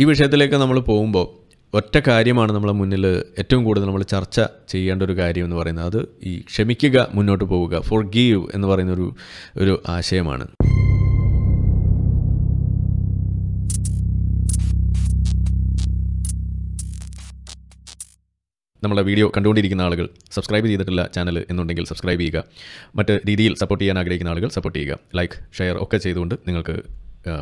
ഈ വിഷയത്തിലേക്ക് നമ്മൾ പോകുമ്പോൾ ഒറ്റ കാര്യമാണ് നമ്മളെ മുന്നിൽ ഏറ്റവും കൂടുതൽ നമ്മൾ ചർച്ച ചെയ്യേണ്ട ഒരു കാര്യം എന്ന് പറയുന്നത് അത് ഈ ക്ഷമിക്കുക മുന്നോട്ട് പോവുക ഫോർ ഗീവ് എന്ന് പറയുന്ന ഒരു ഒരു ആശയമാണ് നമ്മളെ വീഡിയോ കണ്ടുകൊണ്ടിരിക്കുന്ന ആളുകൾ സബ്സ്ക്രൈബ് ചെയ്തിട്ടില്ല ചാനൽ എന്നുണ്ടെങ്കിൽ സബ്സ്ക്രൈബ് ചെയ്യുക മറ്റ് രീതിയിൽ സപ്പോർട്ട് ചെയ്യാൻ ആഗ്രഹിക്കുന്ന ആളുകൾ സപ്പോർട്ട് ചെയ്യുക ലൈക്ക് ഷെയർ ഒക്കെ ചെയ്തുകൊണ്ട് നിങ്ങൾക്ക്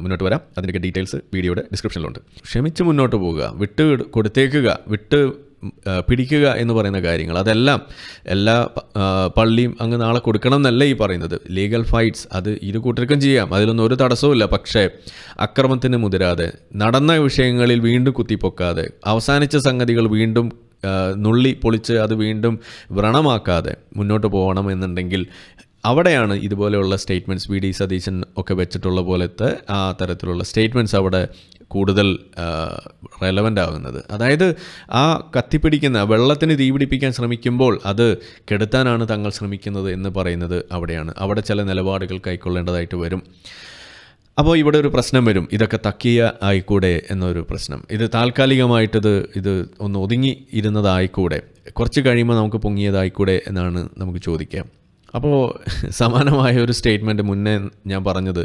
മുന്നോട്ട് വരാം അതിൻ്റെയൊക്കെ ഡീറ്റെയിൽസ് വീഡിയോയുടെ ഡിസ്ക്രിപ്ഷനിലുണ്ട് ക്ഷമിച്ച് മുന്നോട്ട് പോവുക വിട്ട് കൊടുത്തേക്കുക വിട്ട് പിടിക്കുക എന്ന് പറയുന്ന കാര്യങ്ങൾ അതെല്ലാം എല്ലാ പള്ളിയും അങ്ങ് നാളെ കൊടുക്കണം എന്നല്ല ഈ പറയുന്നത് ലീഗൽ ഫൈറ്റ്സ് അത് ഇരു കൂട്ടർക്കും ചെയ്യാം അതിലൊന്നും ഒരു തടസ്സവുമില്ല പക്ഷേ അക്രമത്തിന് മുതിരാതെ നടന്ന വിഷയങ്ങളിൽ വീണ്ടും കുത്തിപ്പൊക്കാതെ അവസാനിച്ച സംഗതികൾ വീണ്ടും നുള്ളി പൊളിച്ച് അത് വീണ്ടും വ്രണമാക്കാതെ മുന്നോട്ട് പോകണം എന്നുണ്ടെങ്കിൽ അവിടെയാണ് ഇതുപോലെയുള്ള സ്റ്റേറ്റ്മെൻറ്റ്സ് വി ഡി സതീശൻ ഒക്കെ വെച്ചിട്ടുള്ള പോലത്തെ ആ തരത്തിലുള്ള സ്റ്റേറ്റ്മെൻറ്റ്സ് അവിടെ കൂടുതൽ റെലവൻ്റ് ആകുന്നത് അതായത് ആ കത്തിപ്പിടിക്കുന്ന വെള്ളത്തിന് തീപിടിപ്പിക്കാൻ ശ്രമിക്കുമ്പോൾ അത് കെടുത്താനാണ് തങ്ങൾ ശ്രമിക്കുന്നത് എന്ന് പറയുന്നത് അവിടെയാണ് അവിടെ ചില നിലപാടുകൾ കൈക്കൊള്ളേണ്ടതായിട്ട് വരും അപ്പോൾ ഇവിടെ ഒരു പ്രശ്നം വരും ഇതൊക്കെ തക്കിയ ആയിക്കൂടെ എന്നൊരു പ്രശ്നം ഇത് താൽക്കാലികമായിട്ടത് ഇത് ഒന്ന് ഒതുങ്ങി ഇരുന്നതായിക്കൂടെ കുറച്ച് കഴിയുമ്പോൾ നമുക്ക് പൊങ്ങിയതായിക്കൂടെ എന്നാണ് നമുക്ക് ചോദിക്കാം അപ്പോൾ സമാനമായ ഒരു സ്റ്റേറ്റ്മെൻറ്റ് മുന്നേ ഞാൻ പറഞ്ഞത്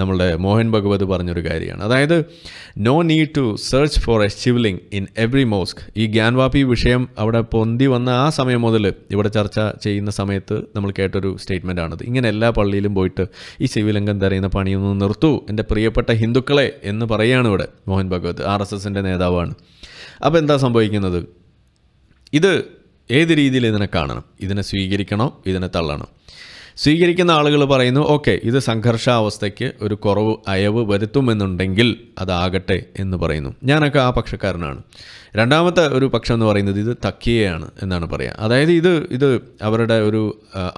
നമ്മളുടെ മോഹൻ ഭഗവത് പറഞ്ഞൊരു കാര്യമാണ് അതായത് no need to search for a Shivling in every mosque ഈ ഗ്യാൻവാപ്പി വിഷയം അവിടെ പൊന്തി വന്ന ആ സമയം മുതൽ ഇവിടെ ചർച്ച ചെയ്യുന്ന സമയത്ത് നമ്മൾ കേട്ടൊരു സ്റ്റേറ്റ്മെൻറ്റാണത് ഇങ്ങനെ എല്ലാ പള്ളിയിലും പോയിട്ട് ഈ ശിവലിംഗം തരയുന്ന പണിയൊന്നും നിർത്തൂ എൻ്റെ പ്രിയപ്പെട്ട ഹിന്ദുക്കളെ എന്ന് പറയുകയാണ് ഇവിടെ മോഹൻ ഭഗവത് ആർ എസ് എസിൻ്റെ നേതാവാണ് അപ്പോൾ എന്താ സംഭവിക്കുന്നത് ഇത് ഏത് രീതിയിൽ ഇതിനെ കാണണം ഇതിനെ സ്വീകരിക്കണോ ഇതിനെ തള്ളണം സ്വീകരിക്കുന്ന ആളുകൾ പറയുന്നു ഓക്കെ ഇത് സംഘർഷാവസ്ഥയ്ക്ക് ഒരു കുറവ് അയവ് വരുത്തുമെന്നുണ്ടെങ്കിൽ അതാകട്ടെ എന്ന് പറയുന്നു ഞാനൊക്കെ ആ പക്ഷക്കാരനാണ് രണ്ടാമത്തെ ഒരു പക്ഷം എന്ന് പറയുന്നത് ഇത് തക്കിയയാണ് എന്നാണ് പറയുക അതായത് ഇത് ഇത് അവരുടെ ഒരു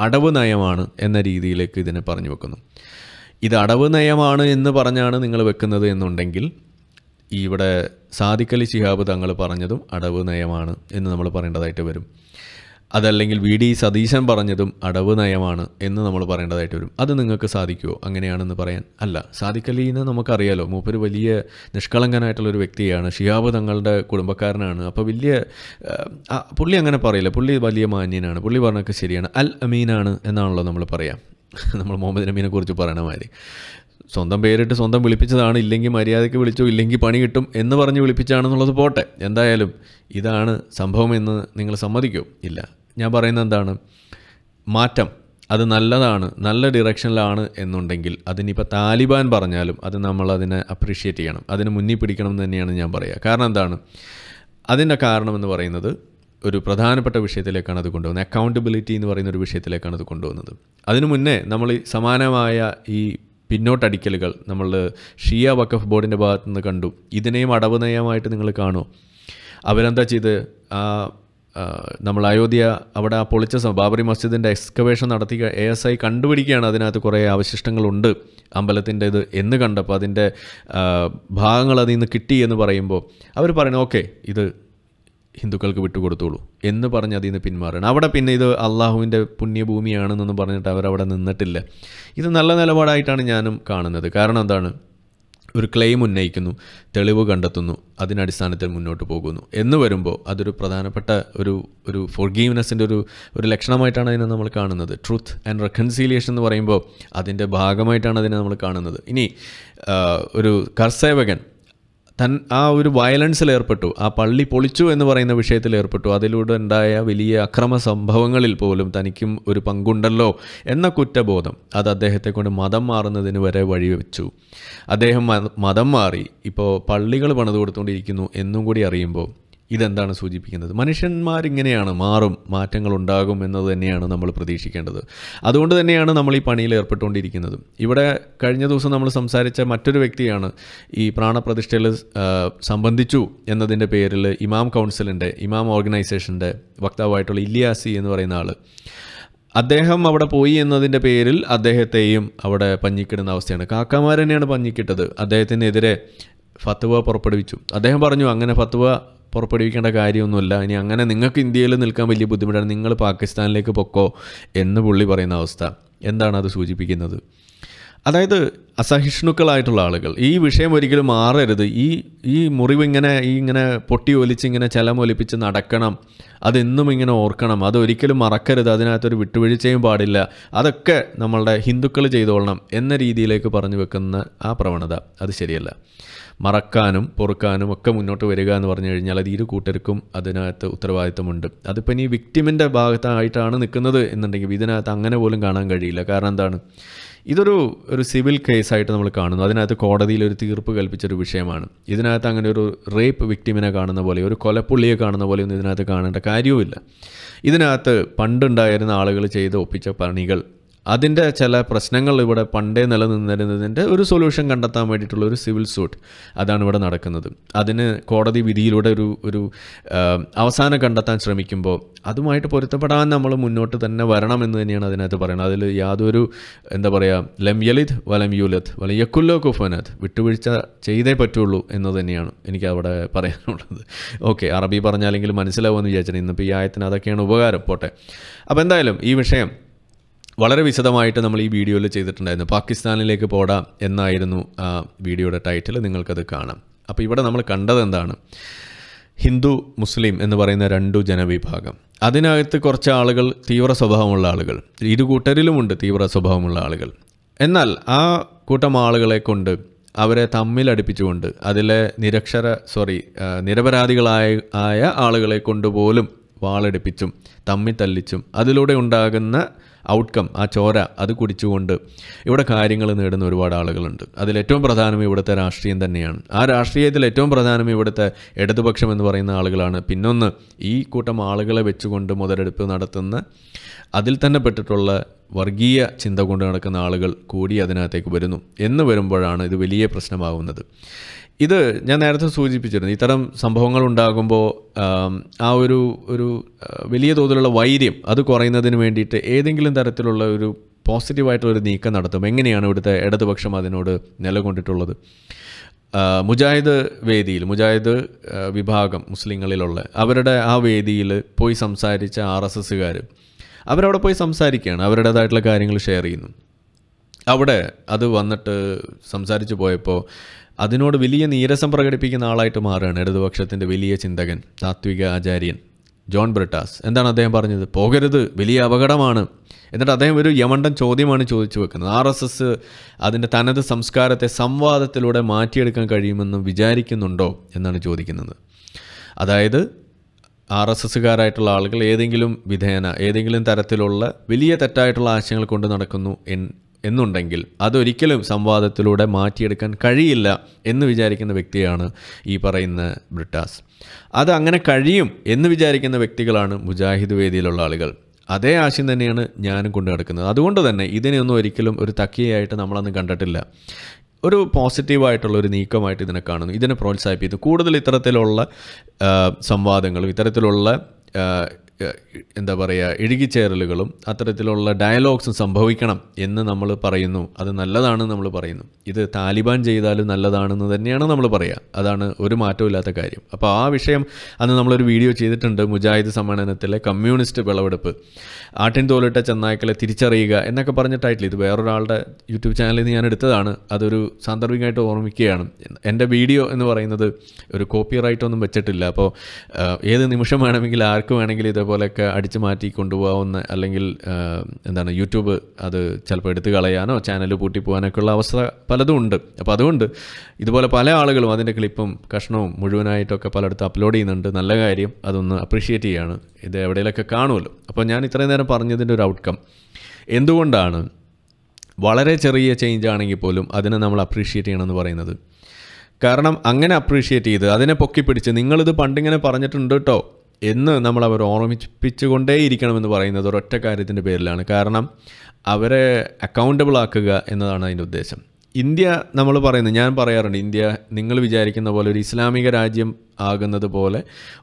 അടവ് നയമാണ് എന്ന രീതിയിലേക്ക് ഇതിനെ പറഞ്ഞു വെക്കുന്നു ഇത് അടവ് നയമാണ് എന്ന് പറഞ്ഞാണ് നിങ്ങൾ വെക്കുന്നത് എന്നുണ്ടെങ്കിൽ ഇവിടെ സാദിഖലി ശിഹാബ് തങ്ങൾ പറഞ്ഞതും അടവ് നയമാണ് എന്ന് നമ്മൾ പറയേണ്ടതായിട്ട് വരും അതല്ലെങ്കിൽ വി ഡി സതീശൻ പറഞ്ഞതും അടവ് നയമാണ് എന്ന് നമ്മൾ പറയേണ്ടതായിട്ട് വരും അത് നിങ്ങൾക്ക് സാധിക്കുമോ അങ്ങനെയാണെന്ന് പറയാൻ അല്ല സാധിക്കലീന്ന് നമുക്കറിയാലോ മൂപ്പര് വലിയ നിഷ്കളങ്കനായിട്ടുള്ളൊരു വ്യക്തിയാണ് ഷിഹാബ് തങ്ങളുടെ കുടുംബക്കാരനാണ് അപ്പോൾ വലിയ പുള്ളി അങ്ങനെ പറയില്ല പുള്ളി വലിയ മാന്യനാണ് പുള്ളി പറഞ്ഞൊക്കെ ശരിയാണ് അൽ അമീനാണ് എന്നാണല്ലോ നമ്മൾ പറയാം നമ്മൾ മുഹമ്മദ് അമീനെ കുറിച്ച് പറയണ സ്വന്തം പേരിട്ട് സ്വന്തം വിളിപ്പിച്ചതാണ് ഇല്ലെങ്കിൽ മര്യാദയ്ക്ക് വിളിച്ചോ ഇല്ലെങ്കിൽ പണി കിട്ടും എന്ന് പറഞ്ഞ് വിളിപ്പിച്ചാണെന്നുള്ളത് പോട്ടെ എന്തായാലും ഇതാണ് സംഭവമെന്ന് നിങ്ങൾ സമ്മതിക്കും ഇല്ല ഞാൻ പറയുന്നത് എന്താണ് മാറ്റം അത് നല്ലതാണ് നല്ല ഡിറക്ഷനിലാണ് എന്നുണ്ടെങ്കിൽ അതിനിപ്പോൾ താലിബാൻ പറഞ്ഞാലും അത് നമ്മൾ അതിനെ അപ്രീഷിയേറ്റ് ചെയ്യണം അതിന് മുന്നിൽ പിടിക്കണം എന്ന് തന്നെയാണ് ഞാൻ പറയുക കാരണം എന്താണ് അതിൻ്റെ കാരണമെന്ന് പറയുന്നത് ഒരു പ്രധാനപ്പെട്ട വിഷയത്തിലേക്കാണ് അത് കൊണ്ടുപോകുന്നത് അക്കൗണ്ടബിലിറ്റി എന്ന് പറയുന്ന ഒരു വിഷയത്തിലേക്കാണ് അത് കൊണ്ടുപോകുന്നത് അതിനു മുന്നേ നമ്മൾ സമാനമായ ഈ പിന്നോട്ടടിക്കലുകൾ നമ്മൾ ഷിയ വഖഫ് ബോർഡിൻ്റെ ഭാഗത്തു നിന്ന് കണ്ടു ഇതിനെയും അടവ് നയമായിട്ട് നിങ്ങൾ കാണൂ അവരെന്താ ചെയ്ത് ആ നമ്മൾ അയോധ്യ അവിടെ ആ പൊളിച്ച ബാബറി മസ്ജിദിൻ്റെ എക്സ്കവേഷൻ നടത്തി എ എസ് ഐ കണ്ടുപിടിക്കുകയാണ് അതിനകത്ത് കുറേ അവശിഷ്ടങ്ങളുണ്ട് അമ്പലത്തിൻ്റെ ഇത് എന്ന് കണ്ടപ്പോൾ അതിൻ്റെ ഭാഗങ്ങൾ അതിൽ നിന്ന് കിട്ടി എന്ന് പറയുമ്പോൾ അവർ പറയുന്നത് ഓക്കെ ഇത് ഹിന്ദുക്കൾക്ക് വിട്ടുകൊടുത്തോളൂ എന്ന് പറഞ്ഞ് അതിൽ നിന്ന് പിന്മാറണം അവിടെ പിന്നെ ഇത് അള്ളാഹുവിൻ്റെ പുണ്യഭൂമിയാണെന്നൊന്നും പറഞ്ഞിട്ട് അവരവിടെ നിന്നിട്ടില്ല ഇത് നല്ല നിലപാടായിട്ടാണ് ഞാനും കാണുന്നത് കാരണം എന്താണ് ഒരു ക്ലെയിം ഉന്നയിക്കുന്നു തെളിവ് കണ്ടെത്തുന്നു അതിനടിസ്ഥാനത്തിൽ മുന്നോട്ട് പോകുന്നു എന്ന് വരുമ്പോൾ അതൊരു പ്രധാനപ്പെട്ട ഒരു ഒരു ഫോർഗീവ്നെസ്സിൻ്റെ ഒരു ഒരു ലക്ഷണമായിട്ടാണ് അതിനെ നമ്മൾ കാണുന്നത് ട്രൂത്ത് ആൻഡ് റെക്കൺസീലിയേഷൻ എന്ന് പറയുമ്പോൾ അതിൻ്റെ ഭാഗമായിട്ടാണ് അതിനെ നമ്മൾ കാണുന്നത് ഇനി ഒരു കർസേവകൻ തൻ ആ ഒരു വയലൻസിൽ ഏർപ്പെട്ടു ആ പള്ളി പൊളിച്ചു എന്ന് പറയുന്ന വിഷയത്തിൽ ഏർപ്പെട്ടു അതിലൂടെ ഉണ്ടായ വലിയ അക്രമ സംഭവങ്ങളിൽ പോലും തനിക്കും ഒരു പങ്കുണ്ടല്ലോ എന്ന കുറ്റബോധം അത് അദ്ദേഹത്തെ കൊണ്ട് മതം മാറുന്നതിന് വരെ വഴിവെച്ചു അദ്ദേഹം മതം മാറി ഇപ്പോൾ പള്ളികൾ പണിത് കൊടുത്തുകൊണ്ടിരിക്കുന്നു എന്നും കൂടി അറിയുമ്പോൾ ഇതെന്താണ് സൂചിപ്പിക്കുന്നത് മനുഷ്യന്മാരിങ്ങനെയാണ് മാറും മാറ്റങ്ങൾ ഉണ്ടാകും എന്നത് തന്നെയാണ് നമ്മൾ പ്രതീക്ഷിക്കേണ്ടത് അതുകൊണ്ട് തന്നെയാണ് നമ്മൾ ഈ പണിയിൽ ഏർപ്പെട്ടുകൊണ്ടിരിക്കുന്നത് ഇവിടെ കഴിഞ്ഞ ദിവസം നമ്മൾ സംസാരിച്ച മറ്റൊരു വ്യക്തിയാണ് ഈ പ്രാണപ്രതിഷ്ഠയിൽ സംബന്ധിച്ചു എന്നതിൻ്റെ പേരിൽ ഇമാം കൗൺസിലിൻ്റെ ഇമാം ഓർഗനൈസേഷൻ്റെ വക്താവായിട്ടുള്ള ഇല്ലിയാസി എന്ന് പറയുന്ന ആൾ അദ്ദേഹം അവിടെ പോയി എന്നതിൻ്റെ പേരിൽ അദ്ദേഹത്തെയും അവിടെ പഞ്ഞിക്കിടുന്ന അവസ്ഥയാണ് കാക്കമാരനെയാണ് പഞ്ഞിക്കിട്ടത് അദ്ദേഹത്തിനെതിരെ ഫത്വ പുറപ്പെടുവിച്ചു അദ്ദേഹം പറഞ്ഞു അങ്ങനെ ഫത്വ പുറപ്പെടുവിക്കേണ്ട കാര്യമൊന്നുമില്ല ഇനി അങ്ങനെ നിങ്ങൾക്ക് ഇന്ത്യയിൽ നിൽക്കാൻ വലിയ ബുദ്ധിമുട്ടാണ് നിങ്ങൾ പാകിസ്ഥാനിലേക്ക് പൊക്കോ എന്ന് പുള്ളി പറയുന്ന അവസ്ഥ എന്താണ് അത് സൂചിപ്പിക്കുന്നത് അതായത് അസഹിഷ്ണുക്കളായിട്ടുള്ള ആളുകൾ ഈ വിഷയം ഒരിക്കലും മാറരുത് ഈ ഈ മുറിവ് ഇങ്ങനെ ഈ ഇങ്ങനെ പൊട്ടി ഒലിച്ച് ഇങ്ങനെ ചലമൊലിപ്പിച്ച് നടക്കണം അതെന്നും ഇങ്ങനെ ഓർക്കണം അതൊരിക്കലും മറക്കരുത് അതിനകത്തൊരു വിട്ടുവീഴ്ചയും പാടില്ല അതൊക്കെ നമ്മളുടെ ഹിന്ദുക്കൾ ചെയ്തോളണം എന്ന രീതിയിലേക്ക് പറഞ്ഞു വെക്കുന്ന ആ പ്രവണത അത് ശരിയല്ല മറക്കാനും പൊറുക്കാനും ഒക്കെ മുന്നോട്ട് വരിക എന്ന് പറഞ്ഞു കഴിഞ്ഞാൽ അത് ഇരു കൂട്ടർക്കും അതിനകത്ത് ഉത്തരവാദിത്തമുണ്ട് അതിപ്പോൾ ഇനി വിക്ടിമിൻ്റെ ഭാഗത്തായിട്ടാണ് നിൽക്കുന്നത് എന്നുണ്ടെങ്കിൽ ഇതിനകത്ത് അങ്ങനെ പോലും കാണാൻ കഴിയില്ല കാരണം എന്താണ് ഇതൊരു ഒരു സിവിൽ കേസായിട്ട് നമ്മൾ കാണുന്നു അതിനകത്ത് കോടതിയിൽ ഒരു തീർപ്പ് കൽപ്പിച്ചൊരു വിഷയമാണ് ഇതിനകത്ത് അങ്ങനെ ഒരു റേപ്പ് വിക്ടിമിനെ കാണുന്ന പോലെ ഒരു കൊലപ്പുള്ളിയെ കാണുന്ന പോലെ ഇതിനകത്ത് കാണേണ്ട കാര്യവുമില്ല ഇതിനകത്ത് പണ്ടുണ്ടായിരുന്ന ആളുകൾ ചെയ്ത് ഒപ്പിച്ച പണികൾ അതിൻ്റെ ചില പ്രശ്നങ്ങൾ ഇവിടെ പണ്ടേ നിലനിന്നിരുന്നതിൻ്റെ ഒരു സൊല്യൂഷൻ കണ്ടെത്താൻ വേണ്ടിയിട്ടുള്ള ഒരു സിവിൽ സൂട്ട് അതാണ് ഇവിടെ നടക്കുന്നത് അതിന് കോടതി വിധിയിലൂടെ ഒരു ഒരു അവസാനം കണ്ടെത്താൻ ശ്രമിക്കുമ്പോൾ അതുമായിട്ട് പൊരുത്തപ്പെടാൻ നമ്മൾ മുന്നോട്ട് തന്നെ വരണം എന്ന് തന്നെയാണ് അതിനകത്ത് പറയുന്നത് അതിൽ യാതൊരു എന്താ പറയുക ലം യലിത് വലം യുലത് വല യക്കുല്ലോ കുഫനത് വിട്ടുവീഴ്ച ചെയ്തേ പറ്റുള്ളൂ എന്ന് തന്നെയാണ് എനിക്ക് അവിടെ പറയാനുള്ളത് ഓക്കെ അറബി പറഞ്ഞാലെങ്കിൽ മനസ്സിലാവുമെന്ന് വിചാരിച്ചിട്ടുണ്ട് ഇന്നിപ്പോൾ ഈ ആയത്തിന് അതൊക്കെയാണ് ഉപകാരം പോട്ടെ അപ്പോൾ എന്തായാലും ഈ വിഷയം വളരെ വിശദമായിട്ട് നമ്മൾ ഈ വീഡിയോയിൽ ചെയ്തിട്ടുണ്ടായിരുന്നു പാകിസ്ഥാനിലേക്ക് പോടാം എന്നായിരുന്നു ആ വീഡിയോയുടെ ടൈറ്റിൽ നിങ്ങൾക്കത് കാണാം അപ്പോൾ ഇവിടെ നമ്മൾ കണ്ടത് എന്താണ് ഹിന്ദു മുസ്ലിം എന്ന് പറയുന്ന രണ്ടു ജനവിഭാഗം അതിനകത്ത് കുറച്ച് ആളുകൾ തീവ്ര സ്വഭാവമുള്ള ആളുകൾ ഇരു കൂട്ടരിലുമുണ്ട് തീവ്ര സ്വഭാവമുള്ള ആളുകൾ എന്നാൽ ആ കൂട്ടം ആളുകളെ കൊണ്ട് അവരെ തമ്മിലടിപ്പിച്ചുകൊണ്ട് അതിലെ നിരക്ഷര സോറി നിരപരാധികളായ ആയ ആളുകളെ കൊണ്ടുപോലും വാളെടുപ്പിച്ചും തമ്മി തല്ലിച്ചും അതിലൂടെ ഉണ്ടാകുന്ന ഔട്ട്കം ആ ചോര അത് കുടിച്ചുകൊണ്ട് ഇവിടെ കാര്യങ്ങൾ നേടുന്ന ഒരുപാട് ആളുകളുണ്ട് അതിലേറ്റവും പ്രധാനം ഇവിടുത്തെ രാഷ്ട്രീയം തന്നെയാണ് ആ രാഷ്ട്രീയത്തിൽ ഏറ്റവും പ്രധാനം ഇവിടുത്തെ ഇടതുപക്ഷം എന്ന് പറയുന്ന ആളുകളാണ് പിന്നൊന്ന് ഈ കൂട്ടം ആളുകളെ വെച്ചുകൊണ്ട് മുതലെടുപ്പ് നടത്തുന്ന അതിൽ തന്നെ പെട്ടിട്ടുള്ള വർഗീയ ചിന്ത കൊണ്ട് നടക്കുന്ന ആളുകൾ കൂടി അതിനകത്തേക്ക് വരുന്നു എന്ന് വരുമ്പോഴാണ് ഇത് വലിയ പ്രശ്നമാകുന്നത് ഇത് ഞാൻ നേരത്തെ സൂചിപ്പിച്ചിരുന്നു ഇത്തരം സംഭവങ്ങൾ ഉണ്ടാകുമ്പോൾ ആ ഒരു ഒരു വലിയ തോതിലുള്ള വൈര്യം അത് കുറയുന്നതിന് വേണ്ടിയിട്ട് ഏതെങ്കിലും തരത്തിലുള്ള ഒരു പോസിറ്റീവായിട്ടുള്ള ഒരു നീക്കം നടത്തും എങ്ങനെയാണ് ഇവിടുത്തെ ഇടതുപക്ഷം അതിനോട് നിലകൊണ്ടിട്ടുള്ളത് മുജാഹിദ് വേദിയിൽ മുജാഹിദ് വിഭാഗം മുസ്ലിങ്ങളിലുള്ള അവരുടെ ആ വേദിയിൽ പോയി സംസാരിച്ച ആർ എസ് എസ്സുകാർ അവരവിടെ പോയി സംസാരിക്കുകയാണ് അവരുടേതായിട്ടുള്ള കാര്യങ്ങൾ ഷെയർ ചെയ്യുന്നു അവിടെ അത് വന്നിട്ട് സംസാരിച്ചു പോയപ്പോൾ അതിനോട് വലിയ നീരസം പ്രകടിപ്പിക്കുന്ന ആളായിട്ട് മാറുകയാണ് ഇടതുപക്ഷത്തിൻ്റെ വലിയ ചിന്തകൻ താത്വിക ആചാര്യൻ ജോൺ ബ്രിട്ടാസ് എന്താണ് അദ്ദേഹം പറഞ്ഞത് പോകരുത് വലിയ അപകടമാണ് എന്നിട്ട് അദ്ദേഹം ഒരു യമണ്ടൻ ചോദ്യമാണ് ചോദിച്ചു വെക്കുന്നത് ആർ എസ് എസ് അതിൻ്റെ തനത് സംസ്കാരത്തെ സംവാദത്തിലൂടെ മാറ്റിയെടുക്കാൻ കഴിയുമെന്ന് വിചാരിക്കുന്നുണ്ടോ എന്നാണ് ചോദിക്കുന്നത് അതായത് ആർ എസ് എസ്സുകാരായിട്ടുള്ള ആളുകൾ ഏതെങ്കിലും വിധേന ഏതെങ്കിലും തരത്തിലുള്ള വലിയ തെറ്റായിട്ടുള്ള ആശയങ്ങൾ കൊണ്ട് നടക്കുന്നു എന്നുണ്ടെങ്കിൽ അതൊരിക്കലും സംവാദത്തിലൂടെ മാറ്റിയെടുക്കാൻ കഴിയില്ല എന്ന് വിചാരിക്കുന്ന വ്യക്തിയാണ് ഈ പറയുന്ന ബ്രിട്ടാസ് അത് അങ്ങനെ കഴിയും എന്ന് വിചാരിക്കുന്ന വ്യക്തികളാണ് മുജാഹിദ് വേദിയിലുള്ള ആളുകൾ അതേ ആശയം തന്നെയാണ് ഞാനും കൊണ്ടു നടക്കുന്നത് അതുകൊണ്ട് തന്നെ ഇതിനെയൊന്നും ഒരിക്കലും ഒരു തക്കിയായിട്ട് നമ്മളൊന്നും കണ്ടിട്ടില്ല ഒരു പോസിറ്റീവായിട്ടുള്ള ഒരു നീക്കമായിട്ട് ഇതിനെ കാണുന്നു ഇതിനെ പ്രോത്സാഹിപ്പിക്കുന്നു കൂടുതൽ ഇത്തരത്തിലുള്ള സംവാദങ്ങളും ഇത്തരത്തിലുള്ള എന്താ പറയുക ഇഴുകിച്ചേരലുകളും അത്തരത്തിലുള്ള ഡയലോഗ്സും സംഭവിക്കണം എന്ന് നമ്മൾ പറയുന്നു അത് നല്ലതാണെന്ന് നമ്മൾ പറയുന്നു ഇത് താലിബാൻ ചെയ്താലും നല്ലതാണെന്ന് തന്നെയാണ് നമ്മൾ പറയുക അതാണ് ഒരു മാറ്റമില്ലാത്ത കാര്യം അപ്പോൾ ആ വിഷയം അന്ന് നമ്മളൊരു വീഡിയോ ചെയ്തിട്ടുണ്ട് മുജാഹിദ് സമ്മേളനത്തിലെ കമ്മ്യൂണിസ്റ്റ് വിളവെടുപ്പ് ആട്ടിൻ തോലിട്ട ചെന്നായ്ക്കളെ തിരിച്ചറിയുക എന്നൊക്കെ പറഞ്ഞ ടൈറ്റിൽ ഇത് വേറൊരാളുടെ യൂട്യൂബ് ചാനലിൽ നിന്ന് ഞാൻ എടുത്തതാണ് അതൊരു സാന്ദർഭികമായിട്ട് ഓർമ്മിക്കുകയാണ് എൻ്റെ വീഡിയോ എന്ന് പറയുന്നത് ഒരു കോപ്പി റൈറ്റ് ഒന്നും വെച്ചിട്ടില്ല അപ്പോൾ ഏത് നിമിഷം വേണമെങ്കിൽ ആർക്ക് വേണമെങ്കിലും ഇത് പോലെയൊക്കെ അടിച്ചു മാറ്റി കൊണ്ടുപോകാവുന്ന അല്ലെങ്കിൽ എന്താണ് യൂട്യൂബ് അത് ചിലപ്പോൾ എടുത്തു കളയാനോ ചാനൽ പൂട്ടി പോകാനൊക്കെ ഉള്ള അവസ്ഥ പലതും ഉണ്ട് അപ്പോൾ അതുകൊണ്ട് ഇതുപോലെ പല ആളുകളും അതിൻ്റെ ക്ലിപ്പും കഷ്ണവും മുഴുവനായിട്ടൊക്കെ പലയിടത്ത് അപ്ലോഡ് ചെയ്യുന്നുണ്ട് നല്ല കാര്യം അതൊന്ന് അപ്രീഷിയേറ്റ് ചെയ്യാണ് ഇത് എവിടെയെങ്കിലൊക്കെ കാണുമല്ലോ അപ്പോൾ ഞാൻ ഇത്രയും നേരം പറഞ്ഞതിൻ്റെ ഒരു ഔട്ട്കം എന്തുകൊണ്ടാണ് വളരെ ചെറിയ ചേഞ്ച് ആണെങ്കിൽ പോലും അതിനെ നമ്മൾ അപ്രീഷിയേറ്റ് ചെയ്യണമെന്ന് പറയുന്നത് കാരണം അങ്ങനെ അപ്രീഷിയേറ്റ് ചെയ്ത് അതിനെ പൊക്കി നിങ്ങളിത് പണ്ടിങ്ങനെ പറഞ്ഞിട്ടുണ്ട് കേട്ടോ എന്ന് നമ്മൾ അവർ ഓർമ്മിപ്പിച്ചുകൊണ്ടേയിരിക്കണമെന്ന് പറയുന്നത് ഒരൊറ്റ കാര്യത്തിൻ്റെ പേരിലാണ് കാരണം അവരെ അക്കൗണ്ടബിൾ ആക്കുക എന്നതാണ് അതിൻ്റെ ഉദ്ദേശം ഇന്ത്യ നമ്മൾ പറയുന്നത് ഞാൻ പറയാറുണ്ട് ഇന്ത്യ നിങ്ങൾ വിചാരിക്കുന്ന പോലെ ഒരു ഇസ്ലാമിക രാജ്യം ആകുന്നത് പോലെ